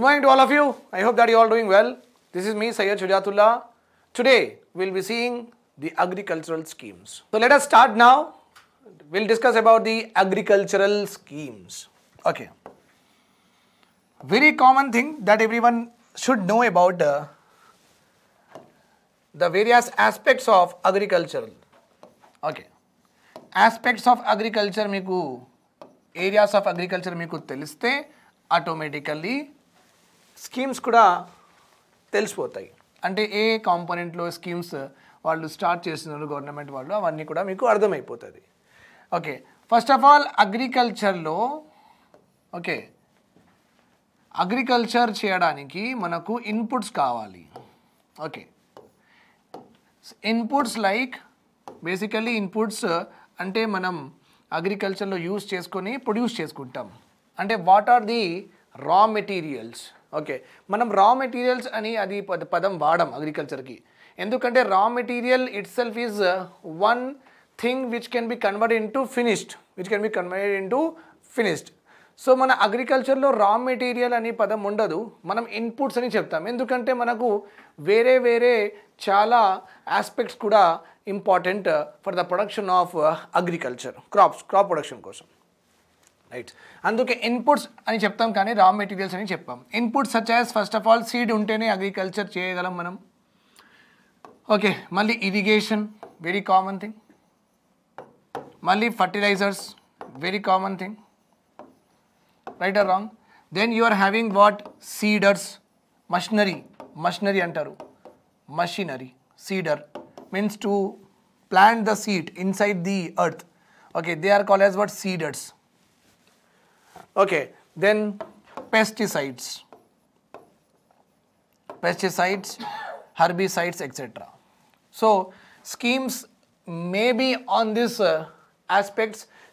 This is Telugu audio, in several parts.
Good morning to all of you. I hope that you are all doing well. This is me, Sayyid Shujatullah. Today, we'll be seeing the agricultural schemes. So let us start now. We'll discuss about the agricultural schemes. Okay. Very common thing that everyone should know about the, uh, the various aspects of agricultural. Okay. Aspects of agriculture, మీకు ఏరియాస్ ఆఫ్ అగ్రికల్చర్ మీకు తెలిస్తే automatically. స్కీమ్స్ కూడా తెలిసిపోతాయి అంటే ఏ కాంపోనెంట్లో స్కీమ్స్ వాళ్ళు స్టార్ట్ చేస్తున్నారు గవర్నమెంట్ వాళ్ళు అవన్నీ కూడా మీకు అర్థమైపోతుంది ఓకే ఫస్ట్ ఆఫ్ ఆల్ అగ్రికల్చర్లో ఓకే అగ్రికల్చర్ చేయడానికి మనకు ఇన్పుట్స్ కావాలి okay inputs like basically inputs అంటే మనం అగ్రికల్చర్లో యూస్ చేసుకొని ప్రొడ్యూస్ చేసుకుంటాం అంటే what are the raw materials okay మనం రా మెటీరియల్స్ అని అది పదం వాడం అగ్రికల్చర్కి ఎందుకంటే raw material itself is one thing which can be convert into finished which can be convert into finished so మన అగ్రికల్చర్లో రా మెటీరియల్ అనే పదం ఉండదు మనం ఇన్పుట్స్ అని చెప్తాం ఎందుకంటే మనకు వేరే వేరే చాలా ఆస్పెక్ట్స్ కూడా important for the production of agriculture crops crop production కోసం రైట్ అందుకే ఇన్పుట్స్ అని చెప్తాం కానీ రా మెటీరియల్స్ అని చెప్పాం inputs such first of all seed ఉంటేనే అగ్రికల్చర్ చేయగలం మనం ఓకే మళ్ళీ ఇరిగేషన్ వెరీ కామన్ థింగ్ మళ్ళీ fertilisers very common thing right or wrong then you are having what seeders machinery machinery అంటారు machinery seeder means to plant the seed inside the earth okay they are call as what seeders okay then pesticides pesticides herbicides, etcetera so schemes may be on these uh,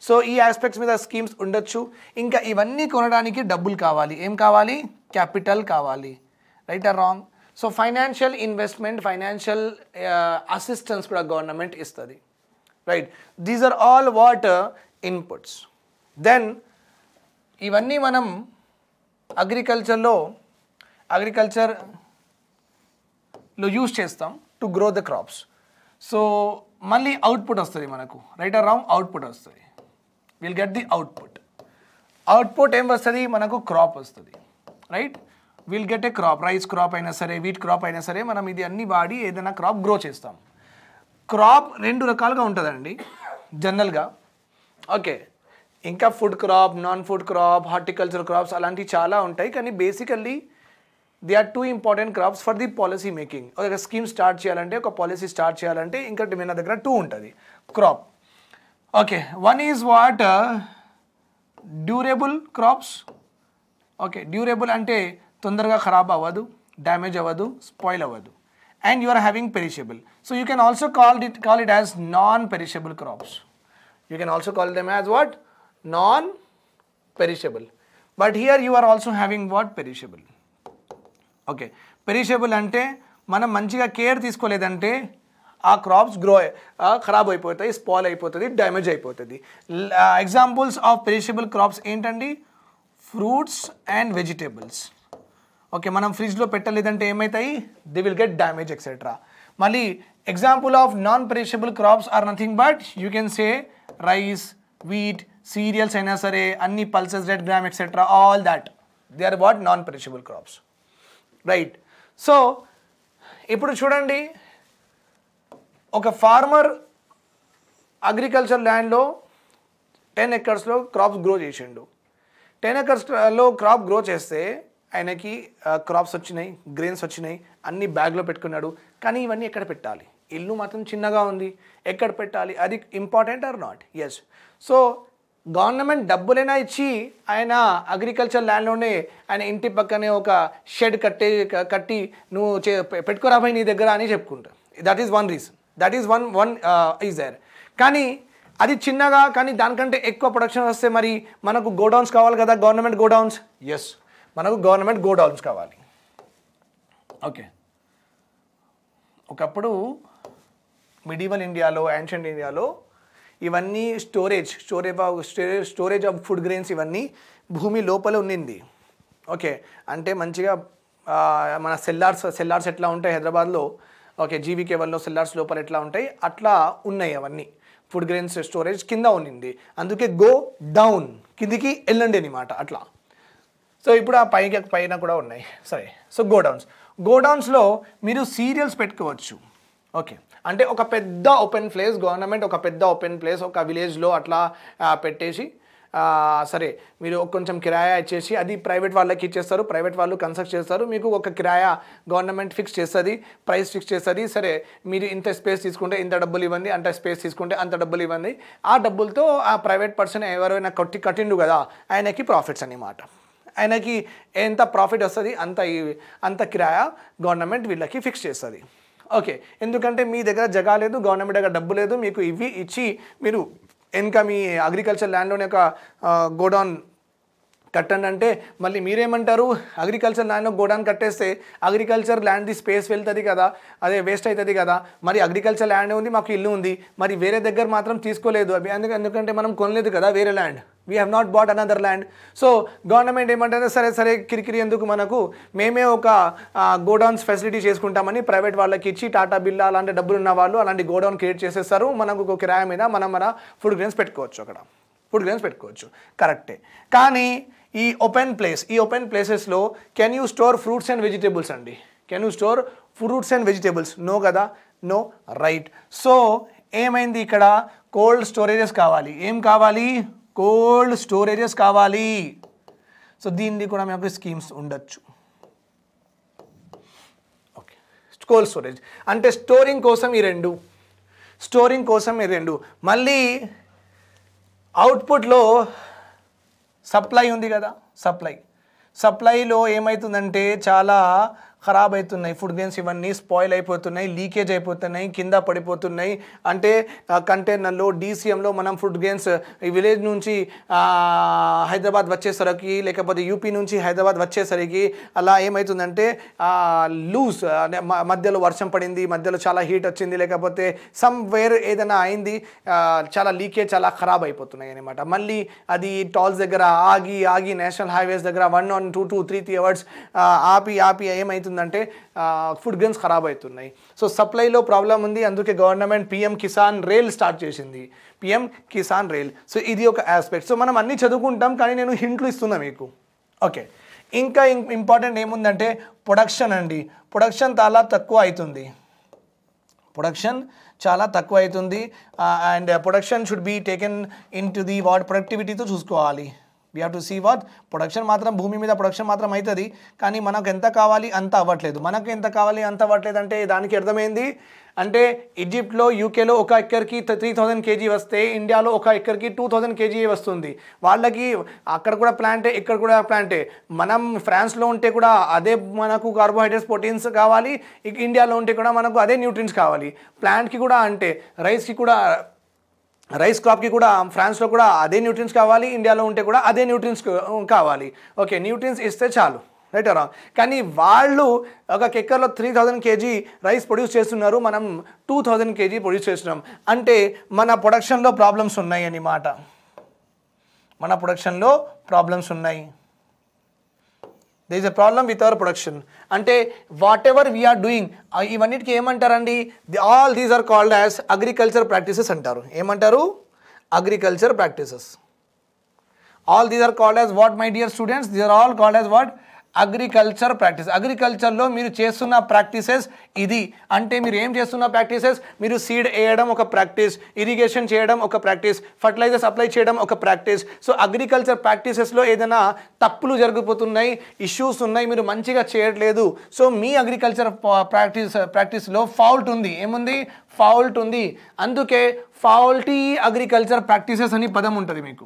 so ఈ ఆస్పెక్ట్స్ మీద స్కీమ్స్ ఉండొచ్చు ఇంకా ఇవన్నీ కొనడానికి డబ్బులు కావాలి ఏం కావాలి క్యాపిటల్ కావాలి right or wrong so financial investment financial assistance కూడా గవర్నమెంట్ ఇస్తుంది right these are all what inputs then ఇవన్నీ మనం అగ్రికల్చర్లో అగ్రికల్చర్లో యూజ్ చేస్తాం to grow the crops so మళ్ళీ అవుట్పుట్ వస్తుంది మనకు రైట్ ఆర్ రాంగ్ అవుట్పుట్ వస్తుంది will get the output output ఏం వస్తుంది మనకు క్రాప్ వస్తుంది right will get a crop rice crop అయినా సరే వీట్ క్రాప్ అయినా సరే మనం ఇది అన్ని వాడి ఏదైనా క్రాప్ గ్రో చేస్తాం క్రాప్ రెండు రకాలుగా ఉంటుందండి జనరల్గా ఓకే ఇంకా food crop non food crop horticulture crops అలాంటివి చాలా ఉంటాయి కానీ basically they are two important crops for the policy making ఒక స్కీమ్ స్టార్ట్ చేయాలంటే ఒక పాలసీ స్టార్ట్ చేయాలంటే ఇంకా మన దగ్గర టూ ఉంటుంది crop okay one is what durable crops okay durable అంటే తొందరగా ఖరాబ్ అవ్వదు డ్యామేజ్ అవ్వదు స్పాయిల్ అవ్వదు and you are having perishable so you can also call it call it as non perishable crops you can also call them as what non-perishable. But here you are also having what? Perishable. Okay perishable అంటే మనం మంచిగా కేర్ తీసుకోలేదంటే ఆ క్రాప్స్ గ్రో ఖరాబ్ అయిపోతాయి స్పాల్ అయిపోతుంది డ్యామేజ్ అయిపోతుంది ఎగ్జాంపుల్స్ ఆఫ్ పెరిషబుల్ క్రాప్స్ ఏంటండి ఫ్రూట్స్ అండ్ వెజిటేబుల్స్ ఓకే మనం ఫ్రిడ్జ్లో పెట్టలేదంటే ఏమవుతాయి they will get damage etcetera మళ్ళీ example of non perishable crops are nothing but you can say rice wheat cereals అయినా సరే అన్ని pulses red gram etcetera all that they are what non perishable crops right so ఇప్పుడు చూడండి ఒక ఫార్మర్ అగ్రికల్చర్ ల్యాండ్లో టెన్ ఎకర్స్లో క్రాప్స్ గ్రో చేసిండు టెన్ ఎకర్స్లో క్రాప్ గ్రో చేస్తే ఆయనకి క్రాప్స్ వచ్చినాయి గ్రెయిన్స్ వచ్చినాయి అన్ని బ్యాగ్లో పెట్టుకున్నాడు కానీ ఇవన్నీ ఎక్కడ పెట్టాలి ఇల్లు మాత్రం చిన్నగా ఉంది ఎక్కడ పెట్టాలి అది important or not yes so government డబ్బులైనా ఇచ్చి ఆయన అగ్రికల్చర్ ల్యాండ్లోనే ఆయన ఇంటి పక్కనే ఒక షెడ్ కట్టే కట్టి నువ్వు చే పెట్టుకోరాబాయి నీ దగ్గర అని చెప్పుకుంటా that is one reason that is one one is there కానీ అది చిన్నగా కానీ దానికంటే ఎక్కువ ప్రొడక్షన్ వస్తే మరి మనకు గోడౌన్స్ కావాలి కదా గవర్నమెంట్ గోడౌన్స్ ఎస్ మనకు గవర్నమెంట్ గోడౌన్స్ కావాలి ఓకే ఒకప్పుడు మిడివల్ ఇండియాలో యాన్షియంట్ ఇండియాలో ఇవన్నీ storage storage storage of food grains ఇవన్నీ భూమి లోపల ఉండింది ఓకే అంటే మంచిగా మన సెల్లార్స్ సెల్లార్స్ ఎట్లా ఉంటాయి హైదరాబాద్లో ఓకే జీవికే వల్ల సెల్లార్స్ లోపల ఎట్లా ఉంటాయి అట్లా ఉన్నాయి అవన్నీ ఫుడ్ గ్రెయిన్స్ స్టోరేజ్ కింద ఉండింది అందుకే గో డౌన్ కిందికి వెళ్ళండి అనమాట అట్లా సో ఇప్పుడు ఆ పైకి పైన కూడా ఉన్నాయి సరే సో గోడౌన్స్ గోడౌన్స్లో మీరు సీరియల్స్ పెట్టుకోవచ్చు ఓకే అంటే ఒక పెద్ద ఓపెన్ ప్లేస్ గవర్నమెంట్ ఒక పెద్ద ఓపెన్ ప్లేస్ ఒక విలేజ్లో అట్లా పెట్టేసి సరే మీరు కొంచెం కిరాయా ఇచ్చేసి అది ప్రైవేట్ వాళ్ళకి ఇచ్చేస్తారు ప్రైవేట్ వాళ్ళు కన్స్ట్రక్ట్ చేస్తారు మీకు ఒక కిరాయా గవర్నమెంట్ ఫిక్స్ చేస్తుంది ప్రైస్ ఫిక్స్ చేస్తుంది సరే మీరు ఇంత స్పేస్ తీసుకుంటే ఇంత డబ్బులు ఇవ్వండి అంత స్పేస్ తీసుకుంటే అంత డబ్బులు ఇవ్వండి ఆ డబ్బులతో ఆ ప్రైవేట్ పర్సన్ ఎవరైనా కట్టి కట్టిండు కదా ఆయనకి ప్రాఫిట్స్ అనమాట ఆయనకి ఎంత ప్రాఫిట్ వస్తుంది అంత అంత కిరాయా గవర్నమెంట్ వీళ్ళకి ఫిక్స్ చేస్తుంది ఓకే ఎందుకంటే మీ దగ్గర జగా లేదు గవర్నమెంట్ దగ్గర డబ్బు లేదు మీకు ఇవి ఇచ్చి మీరు ఇంకా మీ అగ్రికల్చర్ ల్యాండ్లోని ఒక గోడౌన్ కట్టండి అంటే మళ్ళీ మీరేమంటారు అగ్రికల్చర్ ల్యాండ్లో గోడౌన్ కట్టేస్తే అగ్రికల్చర్ ల్యాండ్ది స్పేస్ వెళ్తుంది కదా అదే వేస్ట్ అవుతుంది కదా మరి అగ్రికల్చర్ ల్యాండ్ ఉంది మాకు ఇల్లు ఉంది మరి వేరే దగ్గర మాత్రం తీసుకోలేదు ఎందుకంటే మనం కొనలేదు కదా వేరే land we have not bought another land so government ఏమంటారు సరే సరే కిరికిరి ఎందుకు మనకు మేమే ఒక గోడౌన్స్ ఫెసిలిటీ చేసుకుంటామని ప్రైవేట్ వాళ్ళకి ఇచ్చి టాటా బిల్లా అలాంటి డబ్బులు ఉన్న వాళ్ళు అలాంటి గోడౌన్ క్రియేట్ చేసేస్తారు మనకు ఒక కిరాయ మీద మనం మన ఫుడ్ గ్రెయిన్స్ పెట్టుకోవచ్చు అక్కడ ఫుడ్ గ్రెయిన్స్ పెట్టుకోవచ్చు కరెక్టే కానీ ఈ ఓపెన్ ప్లేస్ ఈ ఓపెన్ ప్లేసెస్లో can you store fruits and vegetables అండి can you store fruits and vegetables no కదా నో రైట్ సో ఏమైంది ఇక్కడ కోల్డ్ స్టోరేజెస్ కావాలి ఏం కావాలి కోల్డ్ స్టోరేజెస్ కావాలి సో దీన్ని కూడా మేము స్కీమ్స్ ఉండొచ్చు ఓకే కోల్డ్ స్టోరేజ్ అంటే స్టోరింగ్ కోసం ఈ రెండు స్టోరింగ్ కోసం ఈ రెండు మళ్ళీ అవుట్పుట్లో సప్లై ఉంది కదా సప్లై సప్లైలో ఏమవుతుందంటే చాలా ఖరాబ్ అవుతున్నాయి ఫుడ్ గెయిన్స్ ఇవన్నీ స్పాయిల్ అయిపోతున్నాయి లీకేజ్ అయిపోతున్నాయి కింద పడిపోతున్నాయి అంటే కంటైనర్లో డీసీఎంలో మనం ఫుడ్ గెయిన్స్ ఈ విలేజ్ నుంచి హైదరాబాద్ వచ్చేసరికి లేకపోతే యూపీ నుంచి హైదరాబాద్ వచ్చేసరికి అలా ఏమవుతుందంటే లూజ్ మధ్యలో వర్షం పడింది మధ్యలో చాలా హీట్ వచ్చింది లేకపోతే సమ్ వేర్ ఏదైనా అయింది చాలా లీకేజ్ చాలా ఖరాబ్ అయిపోతున్నాయి అనమాట మళ్ళీ అది టాల్స్ దగ్గర ఆగి ఆగి నేషనల్ హైవేస్ దగ్గర one one two two three three hours ఆపి ఆపి ఏమవుతుంది ఏమవుతుందంటే ఫుడ్ గ్రెయిన్స్ ఖరాబ్ అవుతున్నాయి సో సప్లైలో ప్రాబ్లం ఉంది అందుకే government PM Kisan rail start చేసింది పిఎం కిసాన్ రైల్ సో ఇది ఒక ఆస్పెక్ట్ సో మనం అన్నీ చదువుకుంటాం కానీ నేను హింట్లు ఇస్తున్నా మీకు ఓకే ఇంకా ఇంపార్టెంట్ ఏముందంటే ప్రొడక్షన్ అండి ప్రొడక్షన్ చాలా తక్కువ అవుతుంది ప్రొడక్షన్ చాలా తక్కువ అవుతుంది and production should be taken into the what ప్రొడక్టివిటీతో చూసుకోవాలి we have to see what production మాత్రం భూమి మీద ప్రొడక్షన్ మాత్రం అవుతుంది కానీ మనకు ఎంత కావాలి అంత అవ్వట్లేదు మనకు ఎంత కావాలి అంత అవ్వట్లేదు అంటే దానికి అర్థమైంది అంటే ఈజిప్ట్లో యూకేలో ఒక ఎక్కర్కి త్రీ థౌజండ్ కేజీ వస్తే ఇండియాలో ఒక ఎక్కర్కి టూ థౌజండ్ కేజీ వస్తుంది వాళ్ళకి అక్కడ కూడా ప్లాంటే ఇక్కడ కూడా ప్లాంటే మనం ఫ్రాన్స్లో ఉంటే కూడా అదే మనకు కార్బోహైడ్రేట్స్ ప్రోటీన్స్ కావాలి ఇండియాలో ఉంటే కూడా మనకు అదే న్యూట్రిన్స్ కావాలి ప్లాంట్కి కూడా అంటే రైస్కి కూడా రైస్ క్రాప్కి కూడా ఫ్రాన్స్లో కూడా అదే న్యూట్రియన్స్ కావాలి ఇండియాలో ఉంటే కూడా అదే న్యూట్రియన్స్ కావాలి ఓకే న్యూట్రియన్స్ ఇస్తే చాలు రైట్ రాంగ్ కానీ వాళ్ళు ఒక కెక్కర్లో three thousand KG rice produce చేస్తున్నారు మనం టూ థౌజండ్ కేజీ ప్రొడ్యూస్ చేస్తున్నాం అంటే మన ప్రొడక్షన్లో ప్రాబ్లమ్స్ ఉన్నాయి అన్నమాట మన ప్రొడక్షన్లో ప్రాబ్లమ్స్ ఉన్నాయి they is a problem with our production అంటే వాట్ ఎవర్ వీఆర్ డూయింగ్ ఇవన్నిటికి ఏమంటారండి all these are called as agriculture practices అంటారు ఏమంటారు agriculture practices all these are called as what my dear students these are all called as what agriculture practice అగ్రికల్చర్లో మీరు చేస్తున్న ప్రాక్టీసెస్ ఇది అంటే మీరు ఏం చేస్తున్న ప్రాక్టీసెస్ మీరు సీడ్ వేయడం ఒక ప్రాక్టీస్ ఇరిగేషన్ చేయడం ఒక ప్రాక్టీస్ ఫర్టిలైజర్స్ అప్లై చేయడం ఒక ప్రాక్టీస్ సో అగ్రికల్చర్ ప్రాక్టీసెస్లో ఏదైనా తప్పులు జరిగిపోతున్నాయి ఇష్యూస్ ఉన్నాయి మీరు మంచిగా చేయట్లేదు సో మీ అగ్రికల్చర్ ప్రాక్టీస్ ప్రాక్టీస్లో ఫాల్ట్ ఉంది ఏముంది ఫాల్ట్ ఉంది అందుకే ఫాల్టీ అగ్రికల్చర్ ప్రాక్టీసెస్ అని పదం ఉంటుంది మీకు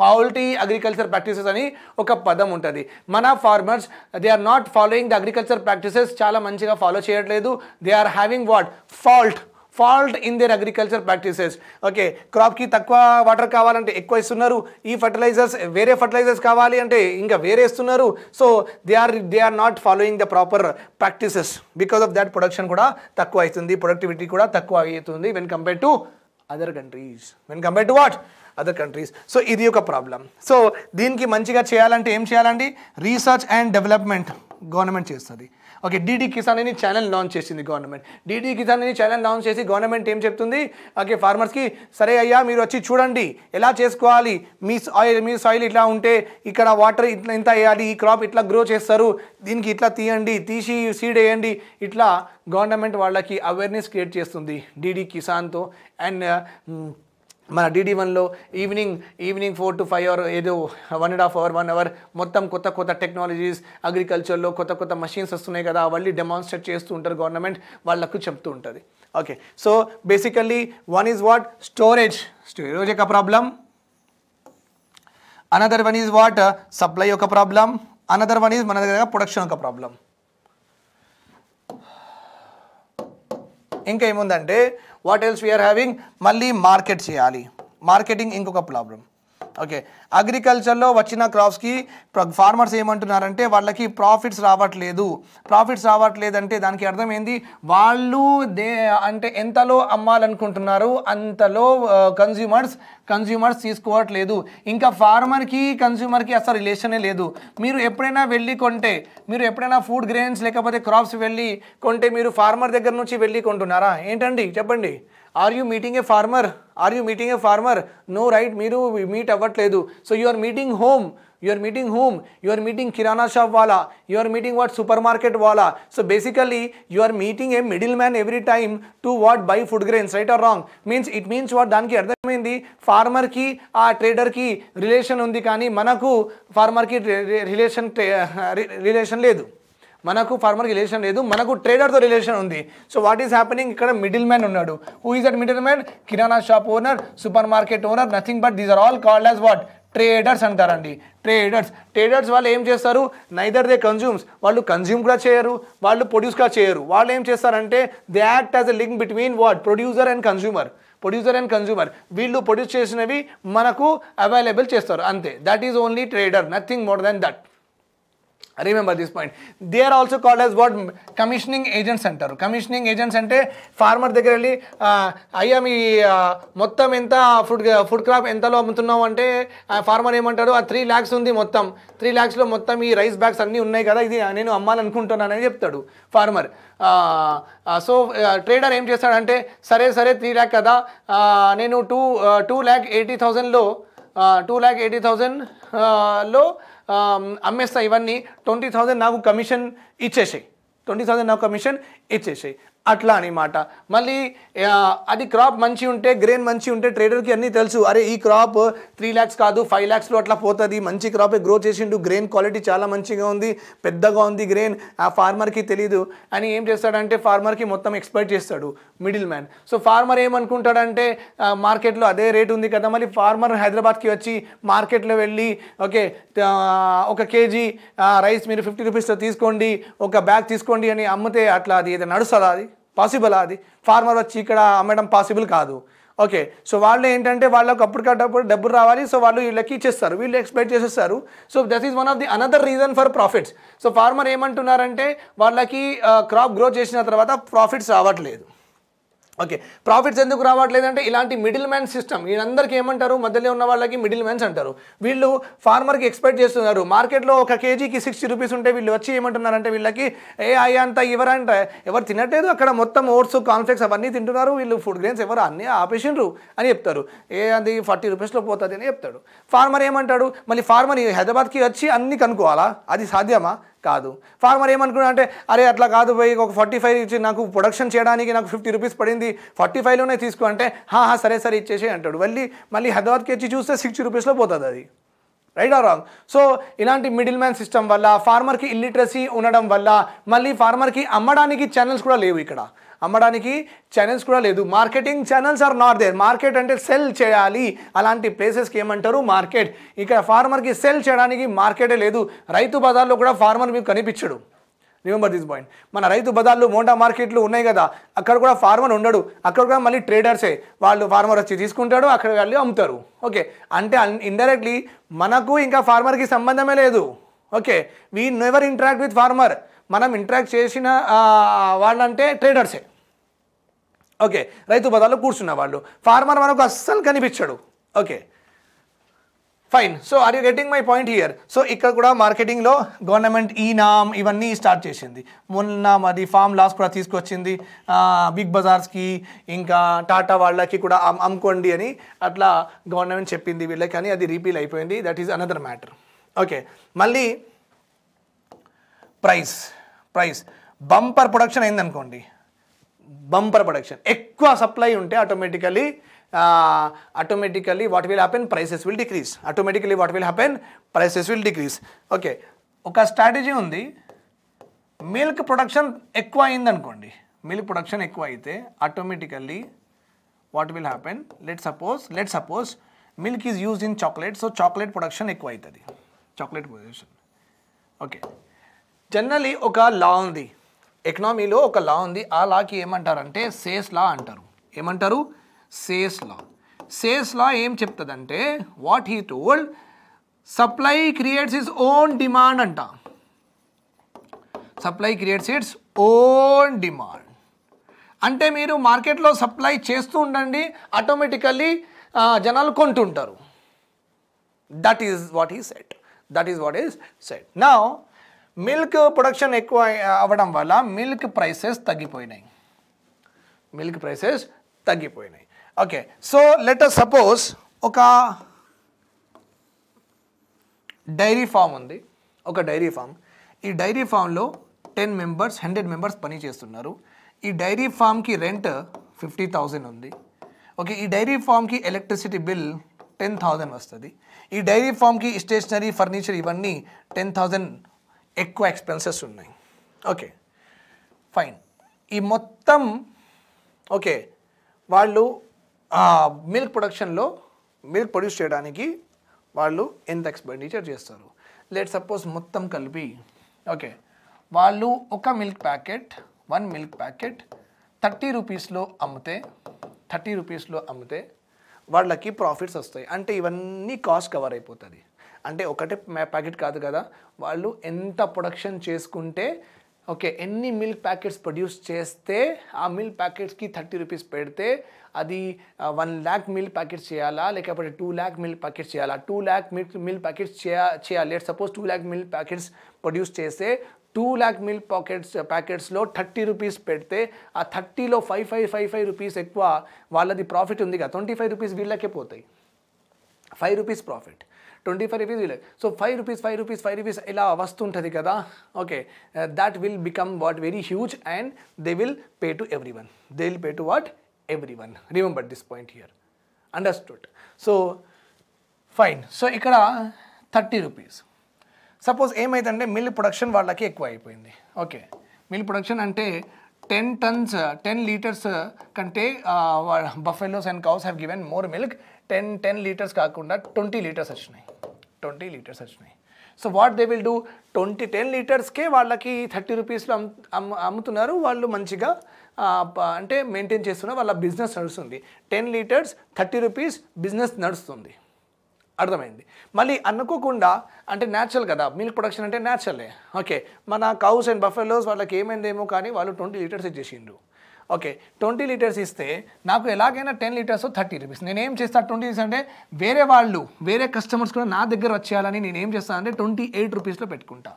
ఫాల్టీ అగ్రికల్చర్ ప్రాక్టీసెస్ అని ఒక పదం ఉంటుంది మన farmers they are not following the agriculture practices చాలా మంచిగా ఫాలో చేయట్లేదు they are having what fault fault in their agriculture practices okay క్రాప్కి తక్కువ వాటర్ కావాలంటే ఎక్కువ ఇస్తున్నారు ఈ ఫర్టిలైజర్స్ వేరే ఫర్టిలైజర్స్ కావాలి అంటే ఇంకా వేరే ఇస్తున్నారు so they are they are not following the proper practices because of that production కూడా తక్కువ అవుతుంది ప్రొడక్టివిటీ కూడా తక్కువ అవుతుంది when compare to other countries when compare to what other countries so ఇది ఒక ప్రాబ్లం సో దీనికి మంచిగా చేయాలంటే ఏం చేయాలండి రీసెర్చ్ అండ్ డెవలప్మెంట్ గవర్నమెంట్ చేస్తుంది ఓకే డీడీ కిసాన్ అని ఛానల్ లాంచ్ చేసింది గవర్నమెంట్ డీడీ కిసాన్ అని ఛానల్ లాంచ్ చేసి గవర్నమెంట్ ఏం చెప్తుంది ఓకే ఫార్మర్స్కి సరే అయ్యా మీరు వచ్చి చూడండి ఎలా చేసుకోవాలి మీ సాయిల్ మీ సాయిల్ ఇట్లా ఉంటే ఇక్కడ వాటర్ ఇట్లా ఇంత వేయాలి ఈ క్రాప్ ఇట్లా గ్రో చేస్తారు దీనికి ఇట్లా తీయండి తీసి సీడ్ వేయండి ఇట్లా గవర్నమెంట్ వాళ్ళకి అవేర్నెస్ క్రియేట్ చేస్తుంది డీడీ కిసాన్తో అండ్ మన డీడీ వన్లో evening evening four to five hour ఏదో one and half hour one hour మొత్తం కొత్త కొత్త టెక్నాలజీస్ అగ్రికల్చర్లో కొత్త కొత్త మషీన్స్ వస్తున్నాయి కదా అవన్నీ డెమాన్స్ట్రేట్ చేస్తూ ఉంటారు గవర్నమెంట్ వాళ్ళకు చెప్తూ ఉంటుంది okay so basically one is what storage storage యొక్క problem another one is what supply యొక్క ప్రాబ్లం అనదర్ వన్ ఈజ్ మన దగ్గర ప్రొడక్షన్ యొక్క ప్రాబ్లం ఇంకా ఏముందంటే వాట్ ఎల్స్ వీఆర్ హ్యావింగ్ మళ్ళీ మార్కెట్ చేయాలి మార్కెటింగ్ ఇంకొక ప్రాబ్లం ఓకే అగ్రికల్చర్లో వచ్చిన క్రాప్స్కి ఫార్మర్స్ ఏమంటున్నారంటే వాళ్ళకి ప్రాఫిట్స్ రావట్లేదు ప్రాఫిట్స్ రావట్లేదంటే దానికి అర్థం ఏంది వాళ్ళు దే అంటే ఎంతలో అమ్మాలనుకుంటున్నారు అంతలో కన్స్యూమర్స్ కన్స్యూమర్స్ తీసుకోవట్లేదు ఇంకా ఫార్మర్కి కన్స్యూమర్కి అసలు రిలేషనే లేదు మీరు ఎప్పుడైనా వెళ్ళి కొంటే మీరు ఎప్పుడైనా ఫుడ్ గ్రెయిన్స్ లేకపోతే క్రాప్స్ వెళ్ళి కొంటే మీరు ఫార్మర్ దగ్గర నుంచి వెళ్ళి కొంటున్నారా ఏంటండి చెప్పండి are you meeting a farmer are you meeting a farmer no right మీరు మీట్ అవ్వట్లేదు so you are meeting home you are meeting home you are meeting kirana shop wala you are meeting what super market wala so basically you are meeting a middle man every time to what buy food grains right or wrong means it means what దానికి అర్థమైంది ఫార్మర్కి ఆ ట్రేడర్కి రిలేషన్ ఉంది కానీ మనకు ఫార్మర్కి రిలేషన్ రిలేషన్ లేదు మనకు ఫార్మర్కి రిలేషన్ లేదు మనకు ట్రేడర్తో రిలేషన్ ఉంది సో వాట్ ఈస్ హ్యాపెనింగ్ ఇక్కడ మిడిల్ మ్యాన్ ఉన్నాడు who is at middle man kirana shop owner super market owner nothing but these are all called as what traders అంటారండి ట్రేడర్స్ ట్రేడర్స్ వాళ్ళు ఏం చేస్తారు నైదర్ దే కన్జ్యూమ్స్ వాళ్ళు కన్జ్యూమ్ కూడా చేయరు వాళ్ళు ప్రొడ్యూస్ కూడా చేయరు వాళ్ళు ఏం చేస్తారంటే they act as a link between what producer and consumer producer and consumer వీళ్ళు ప్రొడ్యూస్ చేసినవి మనకు అవైలబుల్ చేస్తారు అంతే that is only trader nothing more than that remember this point they are also called as what commissioning agents అంటారు కమిషనింగ్ ఏజెంట్స్ అంటే ఫార్మర్ దగ్గర వెళ్ళి అయ్యా మీ మొత్తం ఎంత ఫుడ్ ఫుడ్ క్రాప్ ఎంతలో అమ్ముతున్నావు అంటే ఫార్మర్ ఏమంటారు ఆ త్రీ ల్యాక్స్ ఉంది మొత్తం త్రీ ల్యాక్స్లో మొత్తం ఈ రైస్ బ్యాగ్స్ అన్నీ ఉన్నాయి కదా ఇది నేను అమ్మాలనుకుంటున్నానని చెప్తాడు ఫార్మర్ సో ట్రేడర్ ఏం చేస్తాడంటే సరే సరే త్రీ ల్యాక్ కదా నేను టూ టూ ల్యాక్ ఎయిటీ థౌజండ్లో టూ ల్యాక్ ఎయిటీ థౌజండ్లో అమ్మేస్తా ఇవన్నీ ట్వంటీ థౌజండ్ నాకు కమిషన్ ఇచ్చేసాయి ట్వంటీ థౌజండ్ నాకు కమిషన్ ఇచ్చేసాయి అట్లా అనమాట మళ్ళీ అది క్రాప్ మంచి ఉంటే గ్రెయిన్ మంచి ఉంటే ట్రేడర్కి అన్నీ తెలుసు అరే ఈ క్రాప్ త్రీ ల్యాక్స్ కాదు ఫైవ్ ల్యాక్స్లో అట్లా పోతుంది మంచి క్రాప్ గ్రో చేసిండు గ్రెయిన్ క్వాలిటీ చాలా మంచిగా ఉంది పెద్దగా ఉంది గ్రెయిన్ ఆ ఫార్మర్కి తెలియదు అని ఏం చేస్తాడంటే ఫార్మర్కి మొత్తం ఎక్స్పెక్ట్ చేస్తాడు మిడిల్ మ్యాన్ సో ఫార్మర్ ఏమనుకుంటాడంటే మార్కెట్లో అదే రేట్ ఉంది కదా మళ్ళీ ఫార్మర్ హైదరాబాద్కి వచ్చి మార్కెట్లో వెళ్ళి ఓకే ఒక కేజీ రైస్ మీరు ఫిఫ్టీ రూపీస్లో తీసుకోండి ఒక బ్యాగ్ తీసుకోండి అని అమ్మితే అట్లా అది ఏదైనా నడుస్తుంది అది పాసిబుల్ అది ఫార్మర్ వచ్చి ఇక్కడ అమ్మడం పాసిబుల్ కాదు ఓకే సో వాళ్ళు ఏంటంటే వాళ్ళకి అప్పటికప్పుడు డబ్బులు రావాలి సో వాళ్ళు వీళ్ళకి ఇచ్చేస్తారు వీళ్ళు ఎక్స్పెక్ట్ చేసేస్తారు so that is one of the another reason for profits so farmer ఏమంటున్నారంటే వాళ్ళకి క్రాప్ uh, గ్రో చేసిన తర్వాత ప్రాఫిట్స్ రావట్లేదు ఓకే ప్రాఫిట్స్ ఎందుకు రావట్లేదు అంటే ఇలాంటి మిడిల్ మ్యాన్ సిస్టమ్ వీళ్ళందరికీ ఏమంటారు మధ్యలో ఉన్న వాళ్ళకి మిడిల్ మ్యాన్స్ అంటారు వీళ్ళు ఫార్మర్కి ఎక్స్పెక్ట్ చేస్తున్నారు మార్కెట్లో ఒక కేజీకి సిక్స్టీ రూపీస్ ఉంటే వీళ్ళు వచ్చి ఏమంటున్నారు అంటే వీళ్ళకి ఏ అయ్యంతా ఎవరంటే ఎవరు తినట్లేదు అక్కడ మొత్తం ఓట్స్ కాన్ఫ్లెక్స్ అవన్నీ తింటున్నారు వీళ్ళు ఫుడ్ గ్రెయిన్స్ ఎవరు అన్నీ ఆపేసిండ్రు అని చెప్తారు ఏ అది ఫార్టీ రూపీస్లో పోతుంది అని చెప్తాడు ఫార్మర్ ఏమంటాడు మళ్ళీ ఫార్మర్ హైదరాబాద్కి వచ్చి అన్నీ కనుక్కోవాలా అది సాధ్యమా కాదు ఫార్మర్ ఏమనుకున్నాడు అంటే అరే అట్లా కాదు పోయి ఒక ఫార్టీ ఫైవ్ ఇచ్చి నాకు ప్రొడక్షన్ చేయడానికి నాకు ఫిఫ్టీ రూపీస్ పడింది ఫార్టీ ఫైవ్లోనే తీసుకో అంటే హా సరే సరే ఇచ్చేసి అంటాడు మళ్ళీ మళ్ళీ హైదరాబాద్కి వచ్చి చూస్తే సిక్స్టీ రూపీస్లో పోతుంది అది రైట్ ఆర్ రాంగ్ సో ఇలాంటి మిడిల్ మ్యాన్ సిస్టమ్ వల్ల ఫార్మర్కి ఇల్లిటరసీ ఉండడం వల్ల మళ్ళీ ఫార్మర్కి అమ్మడానికి ఛానల్స్ కూడా లేవు ఇక్కడ అమ్మడానికి ఛానల్స్ కూడా లేదు marketing channels are not there market అంటే సెల్ చేయాలి అలాంటి ప్లేసెస్కి ఏమంటారు మార్కెట్ ఇక్కడ ఫార్మర్కి సెల్ చేయడానికి మార్కెటే లేదు రైతు బజార్లో కూడా ఫార్మర్ మీకు కనిపించడు రిమెంబర్ దిస్ పాయింట్ మన రైతు బజార్లు మోటా మార్కెట్లు ఉన్నాయి కదా అక్కడ కూడా ఫార్మర్ ఉండడు అక్కడ కూడా మళ్ళీ ట్రేడర్సే వాళ్ళు ఫార్మర్ వచ్చి తీసుకుంటాడు అక్కడ వెళ్ళి అమ్ముతారు ఓకే అంటే ఇండైరెక్ట్లీ మనకు ఇంకా ఫార్మర్కి సంబంధమే లేదు okay we never interact with farmer మనం ఇంటరాక్ట్ చేసిన వాళ్ళంటే ట్రేడర్సే ఓకే రైతు బజార్లో కూర్చున్న వాళ్ళు ఫార్మర్ మనకు అస్సలు కనిపించడు okay fine so are you getting my point here so ఇక్కడ కూడా మార్కెటింగ్లో గవర్నమెంట్ ఈ నామ్ ఇవన్నీ స్టార్ట్ చేసింది మొన్న మరి ఫామ్ లాస్ కూడా తీసుకొచ్చింది బిగ్ బజార్స్కి ఇంకా టాటా వాళ్ళకి కూడా అమ్ముకోండి అని అట్లా గవర్నమెంట్ చెప్పింది వీళ్ళకి కానీ అది రీపీల్ అయిపోయింది that is another matter okay మళ్ళీ ప్రైస్ ప్రైస్ బంపర్ ప్రొడక్షన్ అయిందనుకోండి బంపర్ ప్రొడక్షన్ ఎక్కువ సప్లై ఉంటే automatically automatically what will happen prices will decrease automatically what will happen prices will decrease okay ఒక స్ట్రాటజీ ఉంది మిల్క్ ప్రొడక్షన్ ఎక్కువ అయిందనుకోండి మిల్క్ ప్రొడక్షన్ ఎక్కువ అయితే automatically what will happen let suppose let suppose milk is use in chocolate so chocolate production ఎక్కువ అవుతుంది చాక్లెట్ ప్రొడక్షన్ ఓకే జనరలీ ఒక లా ఉంది ఎకనామీలో ఒక లా ఉంది ఆ లాకి ఏమంటారంటే సేస్ లా అంటారు ఏమంటారు సేస్ లా సేస్ లా ఏం చెప్తుందంటే what he told supply creates is own demand అంట supply creates its own demand అంటే మీరు మార్కెట్లో సప్లై చేస్తూ ఉండండి ఆటోమేటికల్లీ జనాలు కొంటుంటారు దట్ ఈజ్ వాట్ ఈ set that is what is set నా మిల్క్ ప్రొడక్షన్ ఎక్కువ అవ్వడం వల్ల మిల్క్ ప్రైసెస్ తగ్గిపోయినాయి మిల్క్ ప్రైసెస్ తగ్గిపోయినాయి ఓకే సో లెట్ సపోజ్ ఒక డైరీ ఫామ్ ఉంది ఒక డైరీ ఫామ్ ఈ డైరీ ఫామ్లో టెన్ మెంబర్స్ హండ్రెడ్ మెంబర్స్ పని చేస్తున్నారు ఈ డైరీ ఫామ్కి రెంట్ ఫిఫ్టీ థౌజండ్ ఉంది ఓకే ఈ డైరీ ఫామ్కి ఎలక్ట్రిసిటీ బిల్ టెన్ థౌజండ్ వస్తుంది ఈ డైరీ ఫామ్కి స్టేషనరీ ఫర్నిచర్ ఇవన్నీ టెన్ థౌజండ్ ఎక్కువ ఎక్స్పెన్సెస్ ఉన్నాయి ఓకే ఫైన్ ఈ మొత్తం ఓకే వాళ్ళు మిల్క్ ప్రొడక్షన్లో మిల్క్ ప్రొడ్యూస్ చేయడానికి వాళ్ళు ఎంత ఎక్స్పెండిచర్ చేస్తారు లెట్ సపోజ్ మొత్తం కలిపి ఓకే వాళ్ళు ఒక milk packet one milk packet thirty రూపీస్లో అమ్మితే థర్టీ రూపీస్లో అమ్మితే వాళ్ళకి ప్రాఫిట్స్ వస్తాయి అంటే ఇవన్నీ కాస్ట్ కవర్ అయిపోతుంది అంటే ఒకటే ప్యాకెట్ కాదు కదా వాళ్ళు ఎంత ప్రొడక్షన్ చేసుకుంటే ఓకే ఎన్ని మిల్క్ ప్యాకెట్స్ ప్రొడ్యూస్ చేస్తే ఆ మిల్క్ ప్యాకెట్స్కి థర్టీ రూపీస్ పెడితే అది వన్ ల్యాక్ మిల్క్ ప్యాకెట్స్ చేయాలా లేకపోతే టూ ల్యాక్ మిల్క్ ప్యాకెట్స్ చేయాలా two lakh milk milk packets చేయాలి suppose two lakh milk packets produce చేస్తే టూ ల్యాక్ మిల్క్ ప్యాకెట్స్ ప్యాకెట్స్లో థర్టీ రూపీస్ పెడితే ఆ థర్టీలో five five five five rupees ఎక్కువ వాళ్ళది ప్రాఫిట్ ఉంది కదా ట్వంటీ ఫైవ్ రూపీస్ వీళ్ళకే పోతాయి five rupees profit twenty five rupees వీళ్ళు so five rupees five rupees five rupees ఇలా వస్తుంటుంది కదా okay that will become what very huge and they will pay to every one they will pay to what every one remember this point here understood so fine so ఇక్కడ థర్టీ రూపీస్ సపోజ్ ఏమైందంటే మిల్ ప్రొడక్షన్ వాళ్ళకి ఎక్కువ అయిపోయింది ఓకే మిల్ ప్రొడక్షన్ అంటే టెన్ టన్స్ టెన్ లీటర్స్ కంటే buffaloes and cows have given more milk ten ten litres కాకుండా ట్వంటీ లీటర్స్ వచ్చినాయి ట్వంటీ లీటర్స్ వచ్చినాయి so what they will do twenty ten లీటర్స్కే వాళ్ళకి థర్టీ రూపీస్లో అమ్ముతున్నారు వాళ్ళు మంచిగా అంటే మెయింటైన్ చేస్తున్న వాళ్ళ బిజినెస్ నడుస్తుంది ten litres thirty rupees business నడుస్తుంది అర్థమైంది మళ్ళీ అనుకోకుండా అంటే న్యాచురల్ కదా మిల్క్ ప్రొడక్షన్ అంటే న్యాచురలే ఓకే మన కౌస్ అండ్ బఫెలోస్ వాళ్ళకి ఏమైందేమో కానీ వాళ్ళు ట్వంటీ లీటర్స్ చేసిండ్రు ఓకే ట్వంటీ లీటర్స్ ఇస్తే నాకు ఎలాగైనా టెన్ లీటర్స్ థర్టీ రూపీస్ ఏం చేస్తాను ట్వంటీ అంటే వేరే వాళ్ళు వేరే కస్టమర్స్ కూడా నా దగ్గర వచ్చేయాలని నేను ఏం చేస్తాను అంటే ట్వంటీ ఎయిట్ రూపీస్లో పెట్టుకుంటా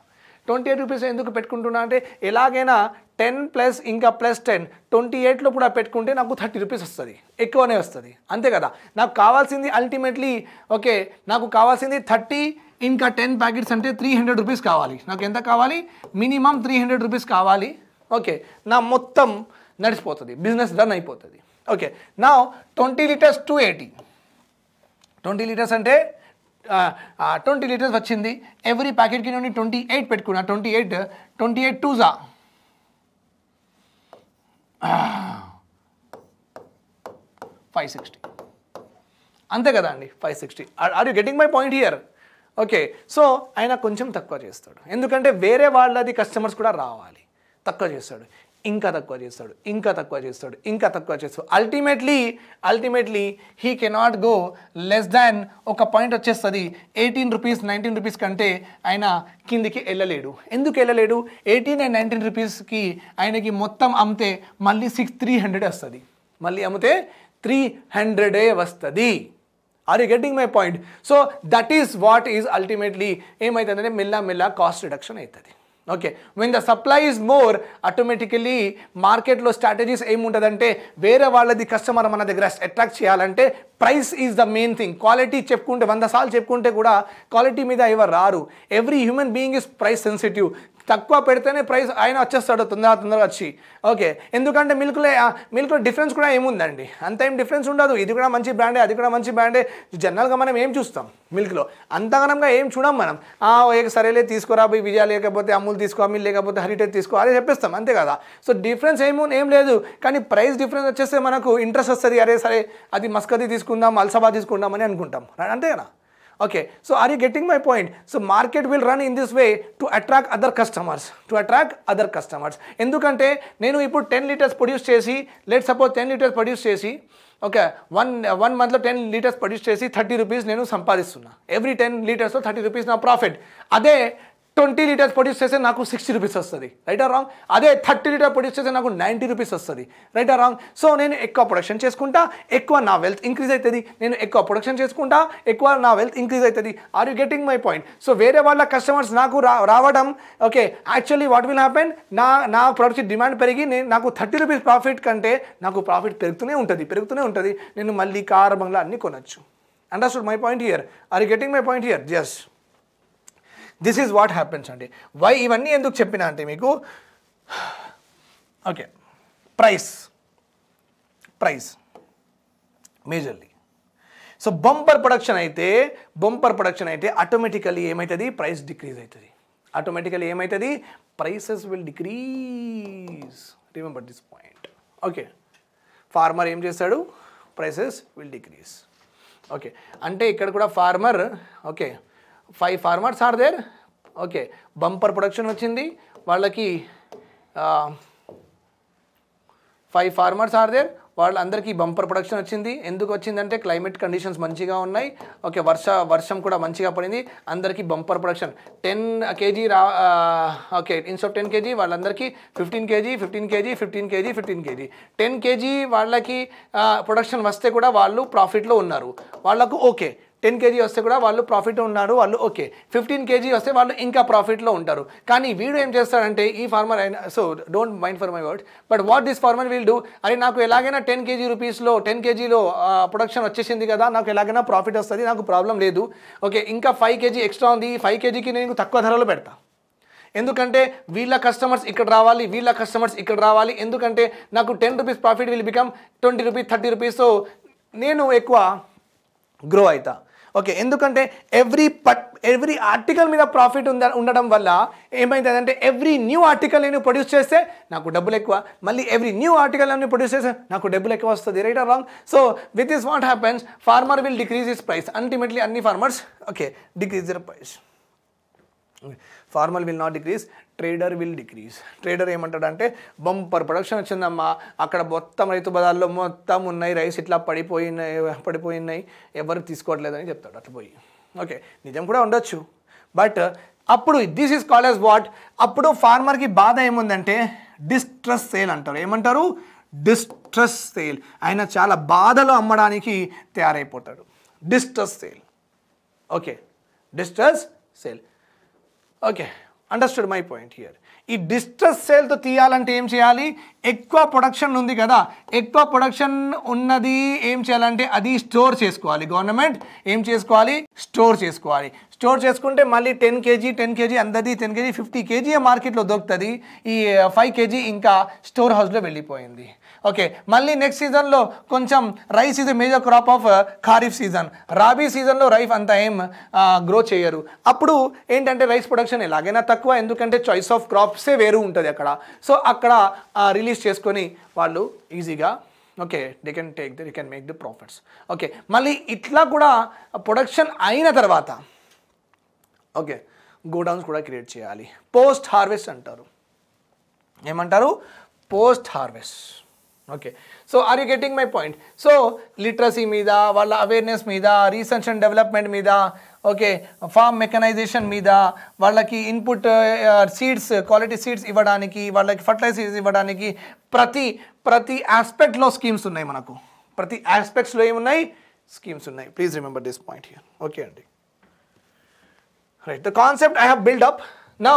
ట్వంటీ ఎయిట్ రూపీస్ ఎందుకు పెట్టుకుంటున్నా అంటే ఎలాగైనా టెన్ ప్లస్ ఇంకా ప్లస్ టెన్ ట్వంటీ ఎయిట్లో కూడా పెట్టుకుంటే నాకు థర్టీ రూపీస్ వస్తుంది ఎక్కువనే వస్తుంది అంతే కదా నాకు కావాల్సింది అల్టిమేట్లీ ఓకే నాకు కావాల్సింది థర్టీ ఇంకా టెన్ ప్యాకెట్స్ అంటే త్రీ హండ్రెడ్ రూపీస్ కావాలి నాకు ఎంత కావాలి మినిమం త్రీ హండ్రెడ్ రూపీస్ కావాలి ఓకే నా మొత్తం నడిచిపోతుంది బిజినెస్ రన్ అయిపోతుంది ఓకే నా twenty litres two eighty twenty litres అంటే ట్వంటీ లీటర్స్ వచ్చింది ఎవ్రీ ప్యాకెట్కి నేను ట్వంటీ ఎయిట్ పెట్టుకున్నా ట్వంటీ ఎయిట్ ట్వంటీ ఎయిట్ టూజా ఫైవ్ సిక్స్టీ అంతే కదా అండి five sixty are you getting my point here okay so ఆయన కొంచెం తక్కువ చేస్తాడు ఎందుకంటే వేరే వాళ్ళది కస్టమర్స్ కూడా రావాలి తక్కువ చేస్తాడు ఇంకా తక్కువ చేస్తాడు ఇంకా తక్కువ చేస్తాడు ఇంకా తక్కువ చేస్తాడు ultimately ultimately he cannot go less than ఒక పాయింట్ వచ్చేస్తుంది ఎయిటీన్ రూపీస్ నైన్టీన్ రూపీస్ కంటే ఆయన కిందికి వెళ్ళలేడు ఎందుకు వెళ్ళలేడు ఎయిటీన్ అండ్ నైన్టీన్ రూపీస్కి ఆయనకి మొత్తం అమ్మితే మళ్ళీ సిక్స్ త్రీ హండ్రెడ్ వస్తుంది మళ్ళీ అమ్మితే త్రీ హండ్రెడే వస్తుంది are you getting my point so that is what is ultimately ఏమవుతుందంటే మెల్ల మెల్ల కాస్ట్ రిడక్షన్ అవుతుంది okay when the supply is more automatically మార్కెట్లో స్ట్రాటజీస్ ఏముంటుందంటే వేరే వాళ్ళది కస్టమర్ మన దగ్గర అట్రాక్ట్ చేయాలంటే price is the main thing quality చెప్పుకుంటే వంద సార్లు చెప్పుకుంటే కూడా క్వాలిటీ మీద ఎవరు రారు every human being is price sensitive తక్కువ పెడితేనే ప్రైస్ ఆయన వచ్చేస్తాడు తొందర తొందరగా వచ్చి ఓకే ఎందుకంటే మిల్క్లే మిల్క్లో డిఫరెన్స్ కూడా ఏముందండి అంత ఏం డిఫరెన్స్ ఉండదు ఇది కూడా మంచి బ్రాండే అది కూడా మంచి బ్రాండే జనరల్గా మనం ఏం చూస్తాం మిల్క్లో అంతగనంగా ఏం చూడం మనం ఏక సరేలే తీసుకురా పోయి విజయ లేకపోతే అమూల్ తీసుకో అమీల్ లేకపోతే హరిటేజ్ తీసుకో అదే చెప్పేస్తాం అంతే కదా సో డిఫరెన్స్ ఏమో ఏం లేదు కానీ ప్రైస్ డిఫరెన్స్ వచ్చేస్తే మనకు ఇంట్రెస్ట్ వస్తుంది అరే సరే అది మస్కది తీసుకో తీసుకుందాం అల్సబా తీసుకుందాం అని అనుకుంటాం అంతేనా okay so are you getting my point so market will run in this way to attract other customers to attract other customers ఎందుకంటే నేను ఇప్పుడు టెన్ లీటర్స్ ప్రొడ్యూస్ చేసి let suppose ten litres produce చేసి ఓకే వన్ వన్ మంత్లో టెన్ లీటర్స్ ప్రొడ్యూస్ చేసి థర్టీ రూపీస్ నేను సంపాదిస్తున్నా ఎవ్రీ టెన్ లీటర్స్లో థర్టీ రూపీస్ నా ప్రాఫిట్ అదే ట్వంటీ లీటర్స్ ప్రొడ్యూస్ చేస్తే నాకు సిక్స్టీ రూపీస్ వస్తుంది రైట్ ఆర్ రాంగ్ అదే థర్టీ లీటర్ ప్రొడ్యూస్ చేస్తే నాకు నైంటీ రూపీస్ వస్తుంది రైట్ ఆర్ రాంగ్ సో నేను ఎక్కువ ప్రొడక్షన్ చేసుకుంటా ఎక్కువ నా వెల్త్ ఇంక్రీజ్ అవుతుంది నేను ఎక్కువ ప్రొడక్షన్ చేసుకుంటా ఎక్కువ నా వెల్త్ ఇంక్రీజ్ అవుతుంది are you getting my point so వేరే వాళ్ళ కస్టమర్స్ నాకు రావడం okay actually what will happen నా నా ప్రొడక్ట్ డిమాండ్ పెరిగి నేను నాకు థర్టీ రూపీస్ ప్రాఫిట్ కంటే నాకు ప్రాఫిట్ పెరుగుతూనే ఉంటుంది పెరుగుతూనే ఉంటుంది నేను మళ్ళీ కార్ బంగ్లా అన్నీ కొనొచ్చు understood my point here are you getting my point here just this is what happens అండి వై ఇవన్నీ ఎందుకు చెప్పిన అంటే మీకు okay price price majorly so bumper production అయితే బంపర్ ప్రొడక్షన్ అయితే ఆటోమేటికలీ ఏమవుతుంది ప్రైస్ డిక్రీజ్ అవుతుంది ఆటోమేటికలీ ఏమవుతుంది prices will decrease remember this point okay farmer ఏం చేస్తాడు ప్రైసెస్ విల్ డిక్రీజ్ ఓకే అంటే ఇక్కడ కూడా farmer okay five farmers are there okay bumper production వచ్చింది వాళ్ళకి ఫైవ్ ఫార్మర్స్ ఆర్ దేర్ వాళ్ళందరికీ బంపర్ ప్రొడక్షన్ వచ్చింది ఎందుకు వచ్చిందంటే క్లైమేట్ కండిషన్స్ మంచిగా ఉన్నాయి ఓకే వర్ష వర్షం కూడా మంచిగా పడింది అందరికీ బంపర్ ప్రొడక్షన్ టెన్ కేజీ రా ఓకే ఇన్స్టెడ్ టెన్ కేజీ వాళ్ళందరికీ fifteen KG fifteen KG fifteen KG fifteen KG ten KG వాళ్ళకి ప్రొడక్షన్ వస్తే కూడా వాళ్ళు ప్రాఫిట్లో ఉన్నారు వాళ్ళకు ఓకే టెన్ కేజీ వస్తే కూడా వాళ్ళు ప్రాఫిట్ ఉన్నారు వాళ్ళు ఓకే ఫిఫ్టీన్ కేజీ వస్తే వాళ్ళు ఇంకా ప్రాఫిట్లో ఉంటారు కానీ వీడు ఏం చేస్తాడంటే ఈ ఫార్మర్ అయిన so don't mind for my word but what this farmer will do అరే నాకు ఎలాగైనా టెన్ కేజీ రూపీస్లో టెన్ కేజీలో ప్రొడక్షన్ వచ్చేసింది కదా నాకు ఎలాగైనా ప్రాఫిట్ వస్తుంది నాకు ప్రాబ్లం లేదు ఓకే ఇంకా ఫైవ్ కేజీ ఎక్స్ట్రా ఉంది ఈ ఫైవ్ కేజీకి నేను తక్కువ ధరలో పెడతాను ఎందుకంటే వీళ్ళ కస్టమర్స్ ఇక్కడ రావాలి వీళ్ళ కస్టమర్స్ ఇక్కడ రావాలి ఎందుకంటే నాకు ten rupees profit will become twenty rupees thirty rupees so నేను ఎక్కువ గ్రో అవుతా ఓకే ఎందుకంటే ఎవ్రీ పట్ ఎవ్రీ ఆర్టికల్ మీద ప్రాఫిట్ ఉంద ఉండడం వల్ల ఏమైందంటే ఎవ్రీ న్యూ ఆర్టికల్ నేను ప్రొడ్యూస్ చేస్తే నాకు డబ్బులు ఎక్కువ మళ్ళీ ఎవ్రీ న్యూ ఆర్టికల్ నేను ప్రొడ్యూస్ చేస్తే నాకు డబ్బులు ఎక్కువ వస్తుంది right or wrong so with is what happens farmer will decrease is price ultimately అన్ని farmers okay decrease their price farmer will not decrease trader will decrease trader ఏమంటాడంటే బంపర్ ప్రొడక్షన్ వచ్చిందమ్మా అక్కడ మొత్తం రైతు బజార్లో మొత్తం ఉన్నాయి రైస్ ఇట్లా పడిపోయినాయి పడిపోయినాయి ఎవరు తీసుకోవట్లేదని చెప్తాడు అట్లా పోయి ఓకే నిజం కూడా ఉండొచ్చు బట్ అప్పుడు this is call as what అప్పుడు ఫార్మర్కి బాధ ఏముందంటే డిస్ట్రెస్ సేల్ అంటారు ఏమంటారు డిస్ట్రెస్ సేల్ ఆయన చాలా బాధలో అమ్మడానికి తయారైపోతాడు distress sale okay distress sale okay understood my point here ఈ డిస్ట్రెస్ సేల్తో తీయాలంటే ఏం చేయాలి ఎక్కువ ప్రొడక్షన్ ఉంది కదా ఎక్కువ ప్రొడక్షన్ ఉన్నది ఏం చేయాలంటే అది స్టోర్ చేసుకోవాలి గవర్నమెంట్ ఏం చేసుకోవాలి స్టోర్ చేసుకోవాలి స్టోర్ చేసుకుంటే మళ్ళీ టెన్ కేజీ టెన్ కేజీ అందరిది టెన్ కేజీ ఫిఫ్టీ కేజీ మార్కెట్లో దొరుకుతుంది ఈ ఫైవ్ కేజీ ఇంకా స్టోర్ హౌస్లో వెళ్ళిపోయింది ఓకే మళ్ళీ నెక్స్ట్ సీజన్లో కొంచెం rice is major crop of kharif season rabi సీజన్లో రైఫ్ అంత ఏం గ్రో చేయరు అప్పుడు ఏంటంటే రైస్ ప్రొడక్షన్ ఎలాగైనా తక్కువ ఎందుకంటే చాయిస్ ఆఫ్ క్రాప్సే వేరు ఉంటుంది అక్కడ సో అక్కడ రిలీజ్ చేసుకొని వాళ్ళు ఈజీగా okay they can take the can make the profits okay మళ్ళీ ఇట్లా కూడా ప్రొడక్షన్ అయిన తర్వాత ఓకే గోడౌన్స్ కూడా క్రియేట్ చేయాలి పోస్ట్ హార్వెస్ట్ అంటారు ఏమంటారు post harvest okay so are you getting my point so literacy మీద వాళ్ళ అవేర్నెస్ మీద రీసెర్చ్ అండ్ డెవలప్మెంట్ మీద ఓకే ఫామ్ మెకనైజేషన్ మీద వాళ్ళకి ఇన్పుట్ సీడ్స్ క్వాలిటీ సీడ్స్ ఇవ్వడానికి వాళ్ళకి ఫర్టిలైజర్స్ ఇవ్వడానికి ప్రతి ప్రతి ఆస్పెక్ట్లో స్కీమ్స్ ఉన్నాయి మనకు ప్రతి ఆస్పెక్ట్స్లో ఏమున్నాయి స్కీమ్స్ ఉన్నాయి please remember this point here okay అండి right the concept I have build up నా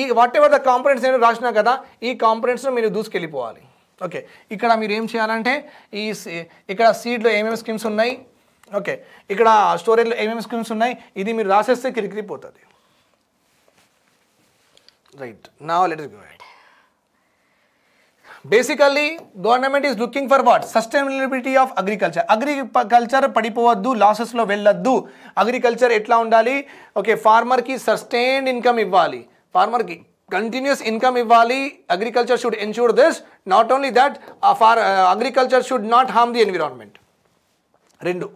ఈ వాట్ ఎవర్ ద కాంపనెంట్స్ నేను రాసినా కదా ఈ కాంపనెంట్స్ను మీరు దూసుకెళ్ళిపోవాలి ఓకే ఇక్కడ మీరు ఏం చేయాలంటే ఈ ఇక్కడ సీడ్లో ఏమేమి స్కీమ్స్ ఉన్నాయి ఓకే ఇక్కడ స్టోరేజ్లో ఏమేమి స్కీమ్స్ ఉన్నాయి ఇది మీరు రాసేస్తే కిరికిరిపోతుంది రైట్ నా let is go basically government is looking for what sustainability of agriculture agriculture పడిపోవద్దు లాసెస్లో వెళ్ళొద్దు అగ్రికల్చర్ ఎట్లా ఉండాలి ఓకే ఫార్మర్కి సస్టైన్డ్ ఇన్కమ్ ఇవ్వాలి ఫార్మర్కి continuous income Ivali, agriculture should ensure this. Not only that, uh, for, uh, agriculture should not harm the environment. Rendu.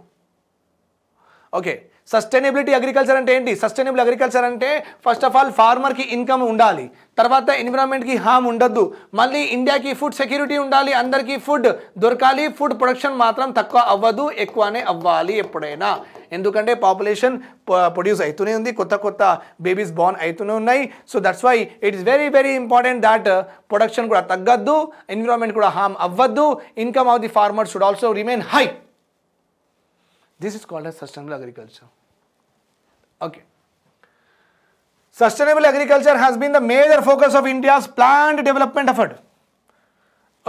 Okay. Sustainability agriculture అంటే ఏంటి సస్టైనబుల్ అగ్రికల్చర్ అంటే ఫస్ట్ ఆఫ్ ఆల్ ఫార్మర్కి ఇన్కమ్ ఉండాలి తర్వాత ఎన్విరాన్మెంట్కి హామ్ ఉండద్దు మళ్ళీ ఇండియాకి ఫుడ్ సెక్యూరిటీ ఉండాలి అందరికీ ఫుడ్ దొరకాలి ఫుడ్ ప్రొడక్షన్ మాత్రం తక్కువ అవ్వదు ఎక్కువనే అవ్వాలి ఎప్పుడైనా ఎందుకంటే పాపులేషన్ ప్రొడ్యూస్ అవుతూనే ఉంది కొత్త కొత్త బేబీస్ బాన్ అవుతూనే ఉన్నాయి so that's why it is very very important that production కూడా తగ్గద్దు ఎన్విరాన్మెంట్ కూడా హామ్ అవ్వద్దు income of the farmer should also remain high this is called as sustainable agriculture okay sustainable agriculture has been the major focus of India's planned development effort.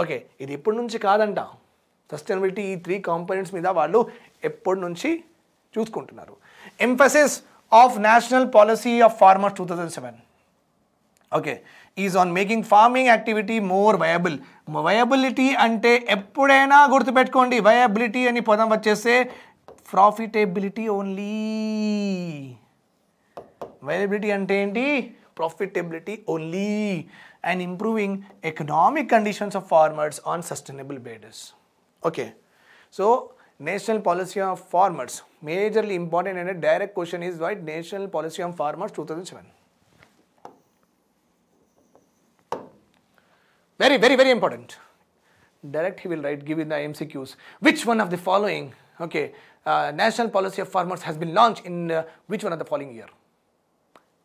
Okay ఇది ఎప్పటి నుంచి కాదంట సస్టైనబిలిటీ ఈ త్రీ కాంపోనెంట్స్ మీద వాళ్ళు ఎప్పటి నుంచి చూసుకుంటున్నారు emphasis of national policy of farmers two thousand seven okay is on making farming activity more viable viability అంటే ఎప్పుడైనా గుర్తుపెట్టుకోండి వయబిలిటీ అని పదం వచ్చేస్తే ప్రాఫిటబిలిటీ ఓన్లీ Viability and ఏంటి profitability only and improving economic conditions of farmers on sustainable basis. Okay, so national policy of farmers majorly important and a direct question is why national policy of farmers 2007. Very, very, very important. Direct he will write, give in the MCQs. Which one of the following, okay, uh, national policy of farmers has been launched in uh, which one of the following year?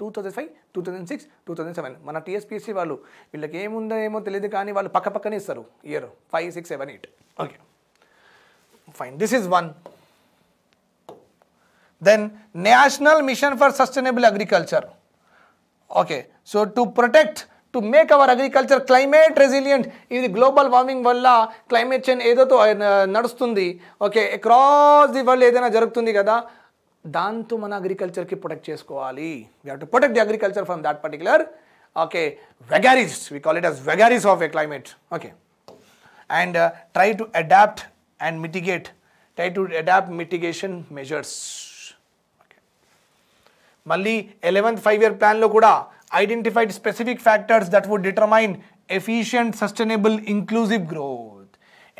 Two thousand five two thousand six two thousand seven మన టీఎస్పీసీ వాళ్ళు వీళ్ళకి ఏముందో ఏమో తెలియదు కానీ వాళ్ళు పక్క పక్కనే ఇస్తారు year five six seven eight okay fine this is one then national mission for sustainable agriculture okay so to protect to make our agriculture climate resilient ఇది గ్లోబల్ వార్మింగ్ వల్ల క్లైమేట్ చేంజ్ ఏదో నడుస్తుంది ఓకే అక్రాస్ ది వరల్డ్ ఏదైనా జరుగుతుంది కదా దాంతో మన అగ్రికల్చర్కి ప్రొటెక్ట్ చేసుకోవాలి we have to protect the agriculture from that particular okay vagaries we call it as vagaries of a climate okay and try to adapt and mitigate try to adapt mitigation measures మళ్ళీ ఎలెవెన్త్ ఫైవ్ ఇయర్ ప్లాన్లో కూడా identified specific factors that would determine efficient sustainable inclusive growth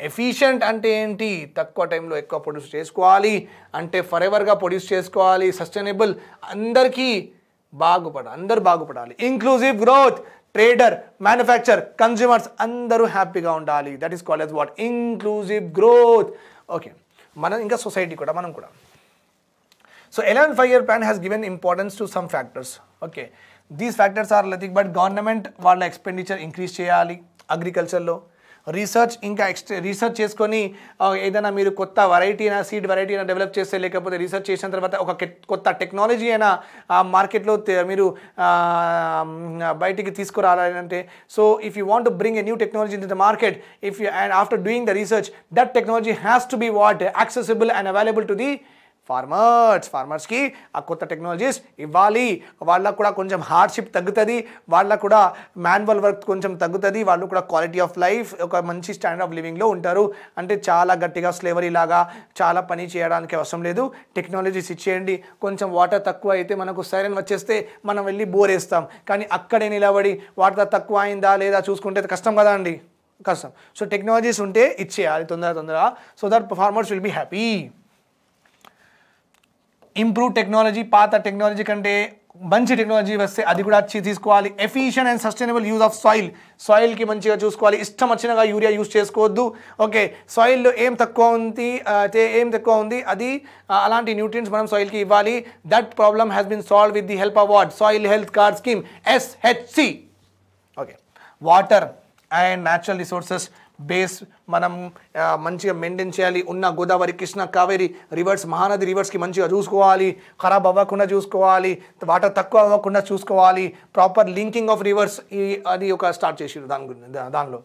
efficient అంటే ఏంటి తక్కువ టైంలో ఎక్కువ ప్రొడ్యూస్ చేసుకోవాలి అంటే ఫర్ ఎవర్గా ప్రొడ్యూస్ చేసుకోవాలి సస్టైనబుల్ అందరికీ బాగుపడాలి అందరు బాగుపడాలి inclusive growth trader manufacture consumers అందరూ హ్యాపీగా ఉండాలి that is call as what inclusive growth okay మనం ఇంకా సొసైటీ కూడా మనం కూడా so eleven five year plan has given importance to some factors okay these factors are లతిక్ బట్ గవర్నమెంట్ వాళ్ళ ఎక్స్పెండిచర్ ఇంక్రీజ్ చేయాలి అగ్రికల్చర్లో రీసెర్చ్ ఇంకా ఎక్స్ట్రా రీసెర్చ్ చేసుకొని ఏదైనా మీరు కొత్త వెరైటీ అయినా సీడ్ వెరైటీ అయినా డెవలప్ చేస్తే లేకపోతే రీసెర్చ్ చేసిన తర్వాత ఒక కొత్త టెక్నాలజీ అయినా మార్కెట్లో మీరు బయటికి తీసుకురాలంటే so if you want to bring a new technology in the market if you and after doing the research that technology has to be what accessible and available to the farmers ఫార్మర్స్కి ఆ కొత్త టెక్నాలజీస్ ఇవ్వాలి వాళ్ళకు కూడా కొంచెం హార్డ్షిప్ తగ్గుతుంది వాళ్ళకు కూడా మాన్యువల్ వర్క్ కొంచెం తగ్గుతుంది వాళ్ళు కూడా క్వాలిటీ ఆఫ్ లైఫ్ ఒక మంచి స్టాండర్డ్ ఆఫ్ లివింగ్లో ఉంటారు అంటే చాలా గట్టిగా స్లేవరీ లాగా చాలా పని చేయడానికి అవసరం లేదు టెక్నాలజీస్ ఇచ్చేయండి కొంచెం వాటర్ తక్కువ అయితే మనకు సైరన్ వచ్చేస్తే మనం వెళ్ళి బోర్ వేస్తాం కానీ అక్కడే నిలబడి వాటర్ తక్కువ అయిందా లేదా చూసుకుంటే కష్టం కదా అండి కష్టం సో టెక్నాలజీస్ ఉంటే ఇచ్చేయాలి తొందర తొందర so that farmers will be happy improve technology పాత టెక్నాలజీ కంటే మంచి టెక్నాలజీ వస్తే అది కూడా వచ్చి తీసుకోవాలి efficient and sustainable use of soil సాయిల్కి మంచిగా చూసుకోవాలి ఇష్టం వచ్చినగా యూరియా యూజ్ చేసుకోవద్దు ఓకే సాయిల్లో ఏం తక్కువ ఉంది అయితే ఏం తక్కువ ఉంది అది అలాంటి న్యూట్రియన్స్ మనం సాయిల్కి ఇవ్వాలి that problem has been solved with the help award soil health card scheme SHC okay water and natural resources base మనం మంచిగా మెయింటైన్ చేయాలి ఉన్న గోదావరి కృష్ణ కావేరి రివర్స్ మహానది రివర్స్కి మంచిగా చూసుకోవాలి ఖరాబ్ అవ్వకుండా చూసుకోవాలి వాటర్ తక్కువ అవ్వకుండా చూసుకోవాలి ప్రాపర్ లింకింగ్ ఆఫ్ రివర్స్ ఈ అది ఒక స్టార్ట్ చేసారు దాని గురించి దానిలో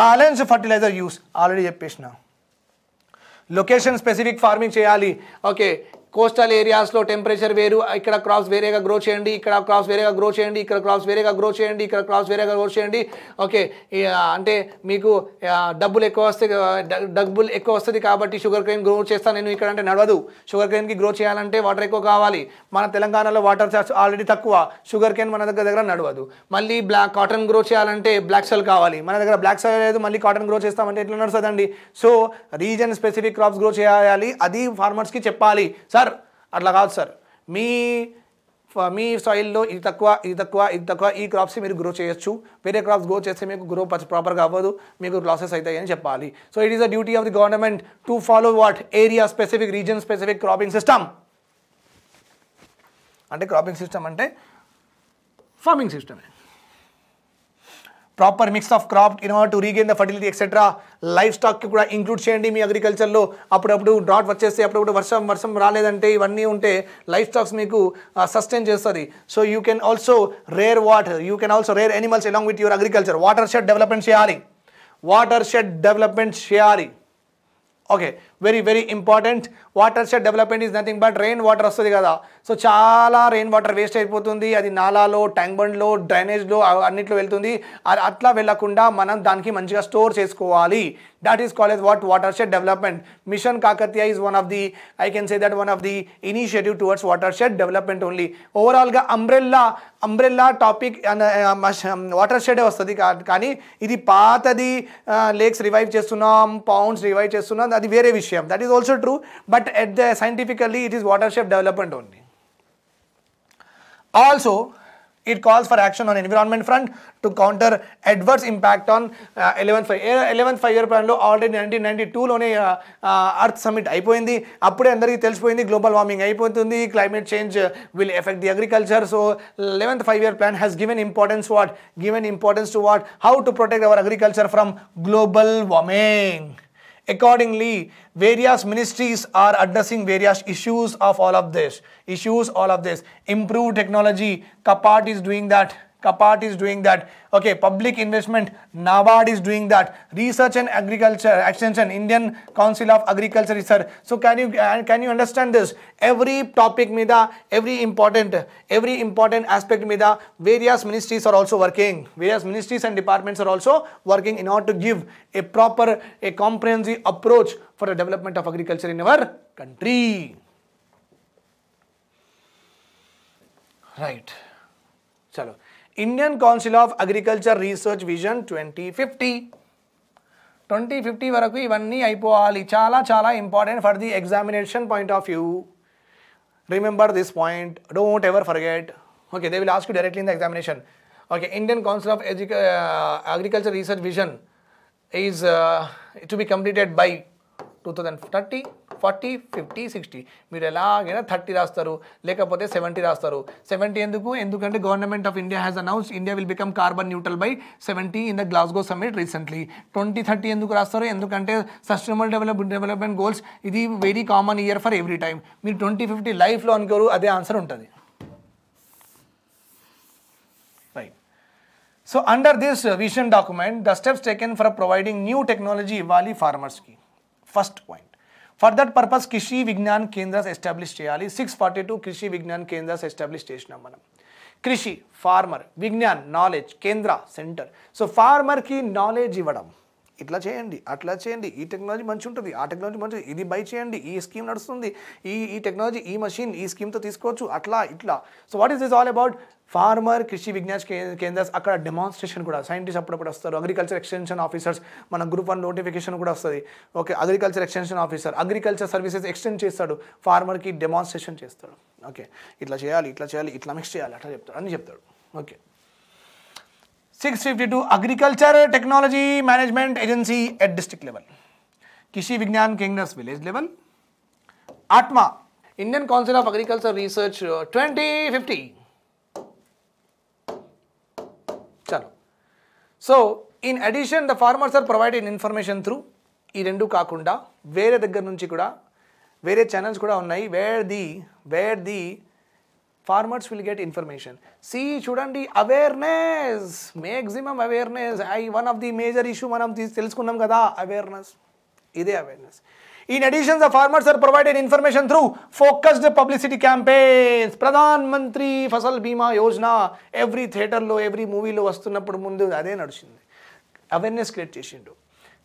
బ్యాలెన్స్ ఫర్టిలైజర్ యూస్ ఆల్రెడీ చెప్పేసిన లొకేషన్ స్పెసిఫిక్ ఫార్మింగ్ చేయాలి ఓకే కోస్టల్ ఏరియాస్లో టెంపరేచర్ వేరు ఇక్కడ క్రాప్స్ వేరేగా గ్రో చేయండి ఇక్కడ క్రాప్స్ వేరేగా గ్రో చేయండి ఇక్కడ క్రాప్స్ వేరేగా గ్రో చేయండి ఇక్కడ క్రాప్స్ వేరేగా గ్రో చేయండి ఓకే అంటే మీకు డబ్బులు ఎక్కువ వస్తే డబ్బులు ఎక్కువ వస్తుంది కాబట్టి షుగర్ క్రెయిన్ గ్రో చేస్తాను నేను ఇక్కడ అంటే నడవదు షుగర్ క్రెయిన్కి గ్రో చేయాలంటే వాటర్ ఎక్కువ కావాలి మన తెలంగాణలో వాటర్ ఆల్రెడీ తక్కువ షుగర్ క్రెయిన్ మన దగ్గర దగ్గర నడవదు మళ్ళీ బ్లాక్ కాటన్ గ్రో చేయాలంటే బ్లాక్ సెల్ కావాలి మన దగ్గర బ్లాక్ సెల్ లేదు మళ్ళీ కాటన్ గ్రో చేస్తామంటే ఎట్లా నడుస్తుందండి so region specific crops grow చేయాలి అది ఫార్మర్స్కి చెప్పాలి సార్ అట్లా కాదు సార్ మీ మీ సాయిల్లో ఇది తక్కువ ఇది తక్కువ ఇది తక్కువ ఈ క్రాప్స్ మీరు గ్రో చేయొచ్చు వేరే క్రాప్స్ గ్రో చేస్తే మీకు గ్రో ప్రాపర్గా అవ్వదు మీకు లాసెస్ అవుతాయి అని చెప్పాలి so it is the duty of the government to follow what area specific region specific cropping system అంటే క్రాపింగ్ సిస్టమ్ అంటే ఫార్మింగ్ సిస్టమే proper mix of crop in order to regain the fertility etcetera life స్టాక్కి కూడా ఇంక్లూడ్ చేయండి మీ అగ్రికల్చర్లో అప్పుడప్పుడు డ్రాట్ వచ్చేస్తే అప్పుడప్పుడు వర్షం వర్షం రాలేదంటే ఇవన్నీ ఉంటే లైఫ్ స్టాక్స్ మీకు సస్టైన్ చేస్తుంది so you can also rear water you can also rear animals along with your agriculture watershed development చేయాలి వాటర్ షెడ్ డెవలప్మెంట్ చేయాలి okay very very important watershed development is nothing but rain water వస్తుంది కదా సో చాలా రెయిన్ వాటర్ వేస్ట్ అయిపోతుంది అది నాలాలో ట్యాంక్ బండ్లో డ్రైనేజ్లో అన్నిట్లో వెళ్తుంది అట్లా వెళ్లకుండా మనం దానికి మంచిగా స్టోర్ చేసుకోవాలి that is called as what watershed development mission Kakatiya is one of the I can say that one of the initiative towards watershed development only ఓవరాల్గా అంబ్రెల్లా అంబ్రెల్లా టాపిక్ వాటర్ షెడే వస్తుంది కానీ ఇది పాతది లేక్స్ uh, రివైవ్ చేస్తున్నాం పౌండ్స్ రివైవ్ చేస్తున్నాం అది వేరే విషయం That is also true, but at the scientifically it is water shape development only. Also, it calls for action on environment front to counter adverse impact on uh, 11th five, year plan lo already 1992 లోనే ఎర్త్ uh, సమ్మిట్ uh, అయిపోయింది అప్పుడే అందరికీ తెలిసిపోయింది గ్లోబల్ వార్మింగ్ అయిపోతుంది climate change uh, will affect the agriculture. So 11th five year plan has given importance what given importance to what how to protect our agriculture from global warming Accordingly, various ministries are addressing various issues of all of this. Issues, all of this. Improved technology, Kapat is doing that. Kapat is doing that. Okay, public investment, NABARD is doing that. Research and Agriculture Extension, Indian Council of Agriculture Research. So can you uh, can you understand this? Every topic में every important every important aspect में various ministries are also working. Various ministries and departments are also working in order to give a proper a comprehensive approach for the development of agriculture in our country. Right. चलो Indian Council of Agriculture Research Vision 2050. 2050 varaku ivanni aipovali chala chala important for the examination point of view remember this point don't ever forget okay they will ask you directly in the examination okay indian council of uh, agriculture research vision is uh, to be completed by 2030 forty fifty sixty మీరు ఎలాగైనా థర్టీ రాస్తారు లేకపోతే సెవెంటీ రాస్తారు సెవెంటీ ఎందుకు ఎందుకంటే government of India has announce India will become carbon neutral by seventy in the Glasgow summit recently twenty thirty ఎందుకు రాస్తారు ఎందుకంటే సస్టైనబుల్ డెవలప్ డెవలప్మెంట్ గోల్స్ ఇది very common year for every time మీరు ట్వంటీ ఫిఫ్టీ లైఫ్లో అనుకోరు అదే ఆన్సర్ ఉంటుంది so under this vision document the steps taken for providing new technology ఇవ్వాలి ఫార్మర్స్కి first point for that purpose Krishi Vigyan Kendras establish చేయాలి six forty two Krishi Vigyan Kendras establish చేసినాం మనం Krishi farmer Vigyan knowledge Kendra centre so ఫార్మర్కి నాలెడ్జ్ ఇవ్వడం ఇట్లా చేయండి అట్లా చేయండి ఈ టెక్నాలజీ మంచి ఉంటుంది ఆ టెక్నాలజీ మంచి ఇది బై చేయండి ఈ స్కీమ్ నడుస్తుంది ఈ ఈ టెక్నాలజీ ఈ మషిన్ ఈ స్కీమ్తో తీసుకోవచ్చు అట్లా ఇట్లా so what is this all about farmer Krishi Vigyan Kendras అక్కడ డెమాన్స్ట్రేషన్ కూడా సైంటిస్ట్ అప్పుడప్పుడు వస్తారు అగ్రికల్చర్ ఎక్స్టెన్షన్ ఆఫీసర్స్ మన గ్రూప్ వన్ నోటిఫికేషన్ కూడా వస్తుంది okay agriculture extension officer agriculture services extend చేస్తాడు ఫార్మర్కి డెమాన్స్ట్రేషన్ చేస్తాడు ఓకే ఇట్లా చేయాలి ఇట్లా చేయాలి ఇట్లా మిక్స్ చేయాలి అట్లా చెప్తాడు అని చెప్తాడు okay 652 agriculture technology management agency at district level kishi vignan kingdoms village level atma indian council of agriculture research uh, 2050 chalo so in addition the farmers are provided information through ఈ రెండు కాకుండా వేరే దగ్గర నుంచి కూడా వేరే ఛానల్స్ కూడా ఉన్నాయి where the where the farmers will get information see చూడండి awareness maximum awareness I one of the major issue మనం తెలుసుకున్నాం కదా అవేర్నెస్ ఇదే awareness in addition the farmers are provided information through focused publicity campaigns Pradhan Mantri Fasal బీమా యోజన ఎవ్రీ థియేటర్లో ఎవ్రీ మూవీలో వస్తున్నప్పుడు ముందు అదే నడిచింది అవేర్నెస్ క్రియేట్ చేసిండు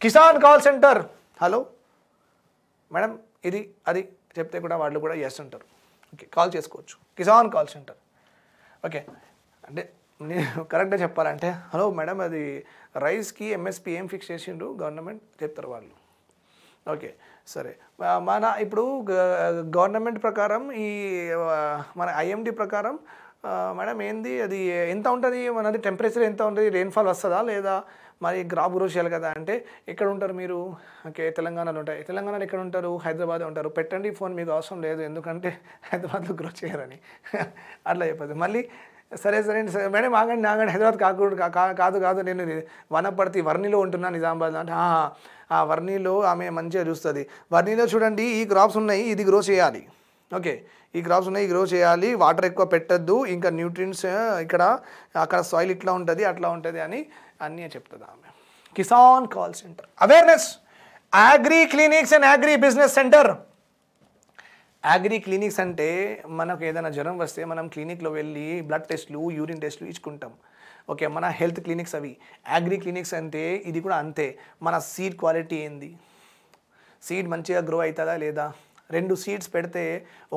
Kisan call centre hello madam ఇది అది చెప్తే కూడా వాళ్ళు కూడా చేస్తుంటారు ఓకే కాల్ చేసుకోవచ్చు కిసాన్ కాల్ సెంటర్ ఓకే అంటే నేను కరెక్ట్గా చెప్పాలంటే హలో మేడం అది రైస్కి ఎంఎస్పి ఏం ఫిక్స్ చేసిండు గవర్నమెంట్ చెప్తారు వాళ్ళు ఓకే సరే మన ఇప్పుడు గవర్నమెంట్ ప్రకారం ఈ మన ఐఎండి ప్రకారం మేడం ఏంది అది ఎంత ఉంటుంది మనది టెంపరేచర్ ఎంత ఉంటుంది రెయిన్ఫాల్ వస్తుందా లేదా మరి గ్రాబ్ చేయాలి కదా అంటే ఎక్కడ ఉంటారు మీరు ఓకే తెలంగాణలో ఉంటారు తెలంగాణలో ఎక్కడ ఉంటారు హైదరాబాద్ ఉంటారు పెట్టండి ఫోన్ మీకు అవసరం లేదు ఎందుకంటే హైదరాబాద్లో గ్రో చేయరని అట్లా చెప్పదు మళ్ళీ సరే సరే సరే మేడం ఆగండి ఆగండి హైదరాబాద్ కాకుండా కాదు కాదు నేను వనపర్తి వర్ణిలో ఉంటున్నా నిజామాబాద్ అంటే ఆ వర్ణిలో ఆమె మంచిగా చూస్తుంది వర్ణిలో చూడండి ఈ క్రాప్స్ ఉన్నాయి ఇది గ్రో చేయాలి ఓకే ఈ క్రాప్స్ ఉన్నాయి గ్రో చేయాలి వాటర్ ఎక్కువ పెట్టద్దు ఇంకా న్యూట్రియన్స్ ఇక్కడ అక్కడ సాయిల్ ఇట్లా ఉంటుంది అట్లా ఉంటుంది అని అన్నీ చెప్తుంది ఆమె Kisan call centre awareness agri clinics and agri business centre agri clinics అంటే మనకు ఏదైనా జ్వరం వస్తే మనం క్లినిక్లో వెళ్ళి బ్లడ్ టెస్ట్లు యూరిన్ టెస్ట్లు ఇచ్చుకుంటాం ఓకే మన హెల్త్ క్లినిక్స్ అవి అగ్రి క్లినిక్స్ అంటే ఇది కూడా అంతే మన సీడ్ క్వాలిటీ ఏంది సీడ్ మంచిగా గ్రో అవుతుందా లేదా రెండు సీడ్స్ పెడితే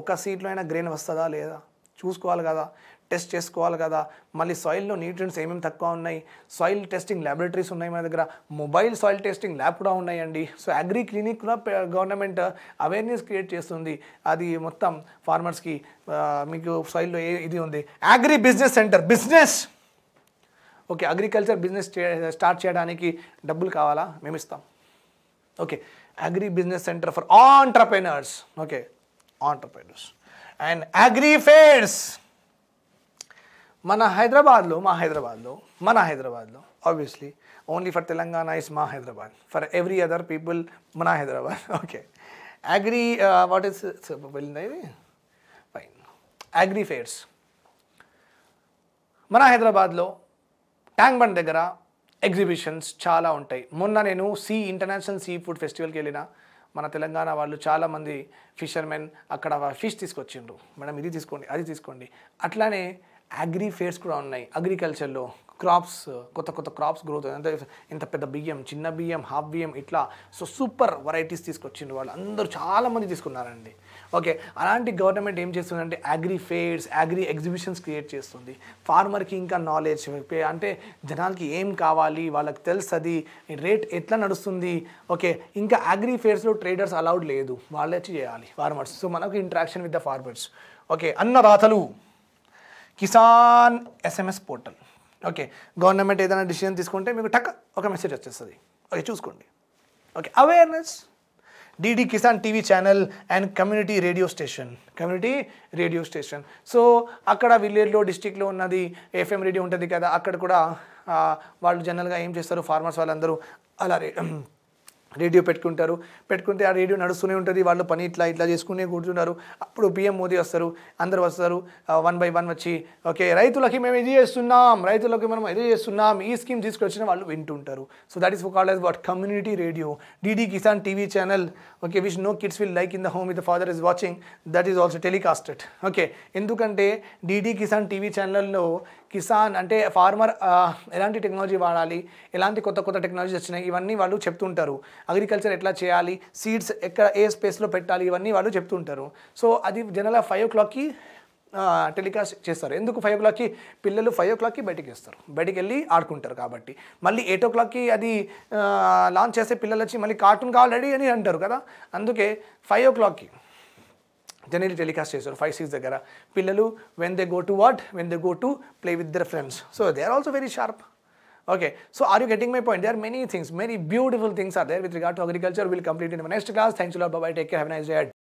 ఒక సీడ్లో అయినా గ్రెయిన్ వస్తుందా లేదా చూసుకోవాలి కదా టెస్ట్ చేసుకోవాలి కదా మళ్ళీ సాయిల్లో న్యూట్రియన్స్ ఏమేమి తక్కువ ఉన్నాయి సాయిల్ టెస్టింగ్ ల్యాబొరేటరీస్ ఉన్నాయి మన దగ్గర మొబైల్ సాయిల్ టెస్టింగ్ ల్యాబ్ కూడా ఉన్నాయండి సో అగ్రి క్లినిక్ కూడా గవర్నమెంట్ అవేర్నెస్ క్రియేట్ చేస్తుంది అది మొత్తం ఫార్మర్స్కి మీకు సాయిల్లో ఏ ఇది ఉంది agri business centre business okay agriculture business start చేయడానికి డబ్బులు కావాలా మేము ఇస్తాం okay agri business centre for entrepreneurs okay entrepreneurs and agri fairs మన హైదరాబాద్లో మా హైదరాబాద్లో మన హైదరాబాద్లో obviously only for Telangana is మా Hyderabad for every other people మన Hyderabad okay agri what is వెళ్ళిందా ఇది ఫైన్ అగ్రి ఫేర్స్ మన హైదరాబాద్లో ట్యాంక్ బండ్ దగ్గర ఎగ్జిబిషన్స్ చాలా ఉంటాయి మొన్న నేను సీ ఇంటర్నేషనల్ సీ ఫుడ్ ఫెస్టివల్కి వెళ్ళిన మన తెలంగాణ వాళ్ళు చాలామంది ఫిషర్మెన్ అక్కడ ఫిష్ తీసుకొచ్చిండ్రు మేడం ఇది తీసుకోండి అది తీసుకోండి అట్లానే అగ్రి ఫేర్స్ కూడా ఉన్నాయి అగ్రికల్చర్లో క్రాప్స్ కొత్త కొత్త క్రాప్స్ గ్రోత్ అంటే ఇంత పెద్ద బియ్యం చిన్న బియ్యం హాఫ్ బియ్యం ఇట్లా సో సూపర్ వెరైటీస్ తీసుకొచ్చిండ్రు వాళ్ళు అందరూ చాలామంది తీసుకున్నారండి ఓకే అలాంటి గవర్నమెంట్ ఏం చేస్తుందంటే agri fairs agri exhibitions create చేస్తుంది ఫార్మర్కి ఇంకా నాలెడ్జ్ అంటే జనాలకి ఏం కావాలి వాళ్ళకి తెలుస్తుంది రేట్ ఎట్లా నడుస్తుంది ఓకే ఇంకా అగ్రి ఫేర్స్లో ట్రేడర్స్ అలౌడ్ లేదు వాళ్ళే చేయాలి ఫార్మర్స్ సో మనకు interaction with the farmers okay అన్నదాతలు Kisan SMS portal okay government ఏదైనా డిసిజన్ తీసుకుంటే మీకు టక్ ఒక మెసేజ్ వచ్చేస్తుంది ఓకే చూసుకోండి okay awareness DD Kisan TV channel and community radio station community radio station so అక్కడ విలేజ్లో డిస్టిక్లో ఉన్నది ఎఫ్ఎం రేడియో ఉంటుంది కదా అక్కడ కూడా వాళ్ళు జనరల్గా ఏం చేస్తారు ఫార్మర్స్ వాళ్ళందరూ అలా రే రేడియో పెట్టుకుంటారు పెట్టుకుంటే ఆ రేడియో నడుస్తూనే ఉంటుంది వాళ్ళు పని ఇట్లా ఇట్లా చేసుకునే కూర్చున్నారు అప్పుడు పిఎం మోదీ వస్తారు అందరు వస్తారు వన్ బై వన్ వచ్చి ఓకే రైతులకి మేము ఇది చేస్తున్నాం రైతులకి మనం ఇది చేస్తున్నాం ఈ స్కీమ్ తీసుకొచ్చిన వాళ్ళు వింటుంటారు so that is call as what community radio DD Kisan TV channel okay wish no kids will like in the home if the father is watching that is also telecasted okay ఎందుకంటే డిడి కిసాన్ టీవీ ఛానల్లో కిసాన్ అంటే ఫార్మర్ ఎలాంటి టెక్నాలజీ వాడాలి ఎలాంటి కొత్త కొత్త టెక్నాలజీస్ వచ్చినాయి ఇవన్నీ వాళ్ళు చెప్తుంటారు అగ్రికల్చర్ ఎట్లా చేయాలి సీడ్స్ ఎక్కడ ఏ స్పేస్లో పెట్టాలి ఇవన్నీ వాళ్ళు చెప్తుంటారు సో అది జనరల్గా ఫైవ్ ఓ క్లాక్కి టెలికాస్ట్ చేస్తారు ఎందుకు ఫైవ్ ఓ క్లాక్కి పిల్లలు ఫైవ్ ఓ క్లాక్కి బయటికి వేస్తారు బయటికి వెళ్ళి ఆడుకుంటారు కాబట్టి మళ్ళీ ఎయిట్ ఓ క్లాక్కి అది లాంచ్ చేసే పిల్లలు వచ్చి మళ్ళీ కార్టూన్ కావాలి అని అంటారు కదా అందుకే ఫైవ్ ఓ క్లాక్కి generally telecast or 5 6 dagara pillalu when they go to what when they go to play with their friends so they are also very sharp okay so are you getting my point there are many things many beautiful things are there with regard to agriculture we'll complete in the next class thanks a lot bye bye take care have a nice day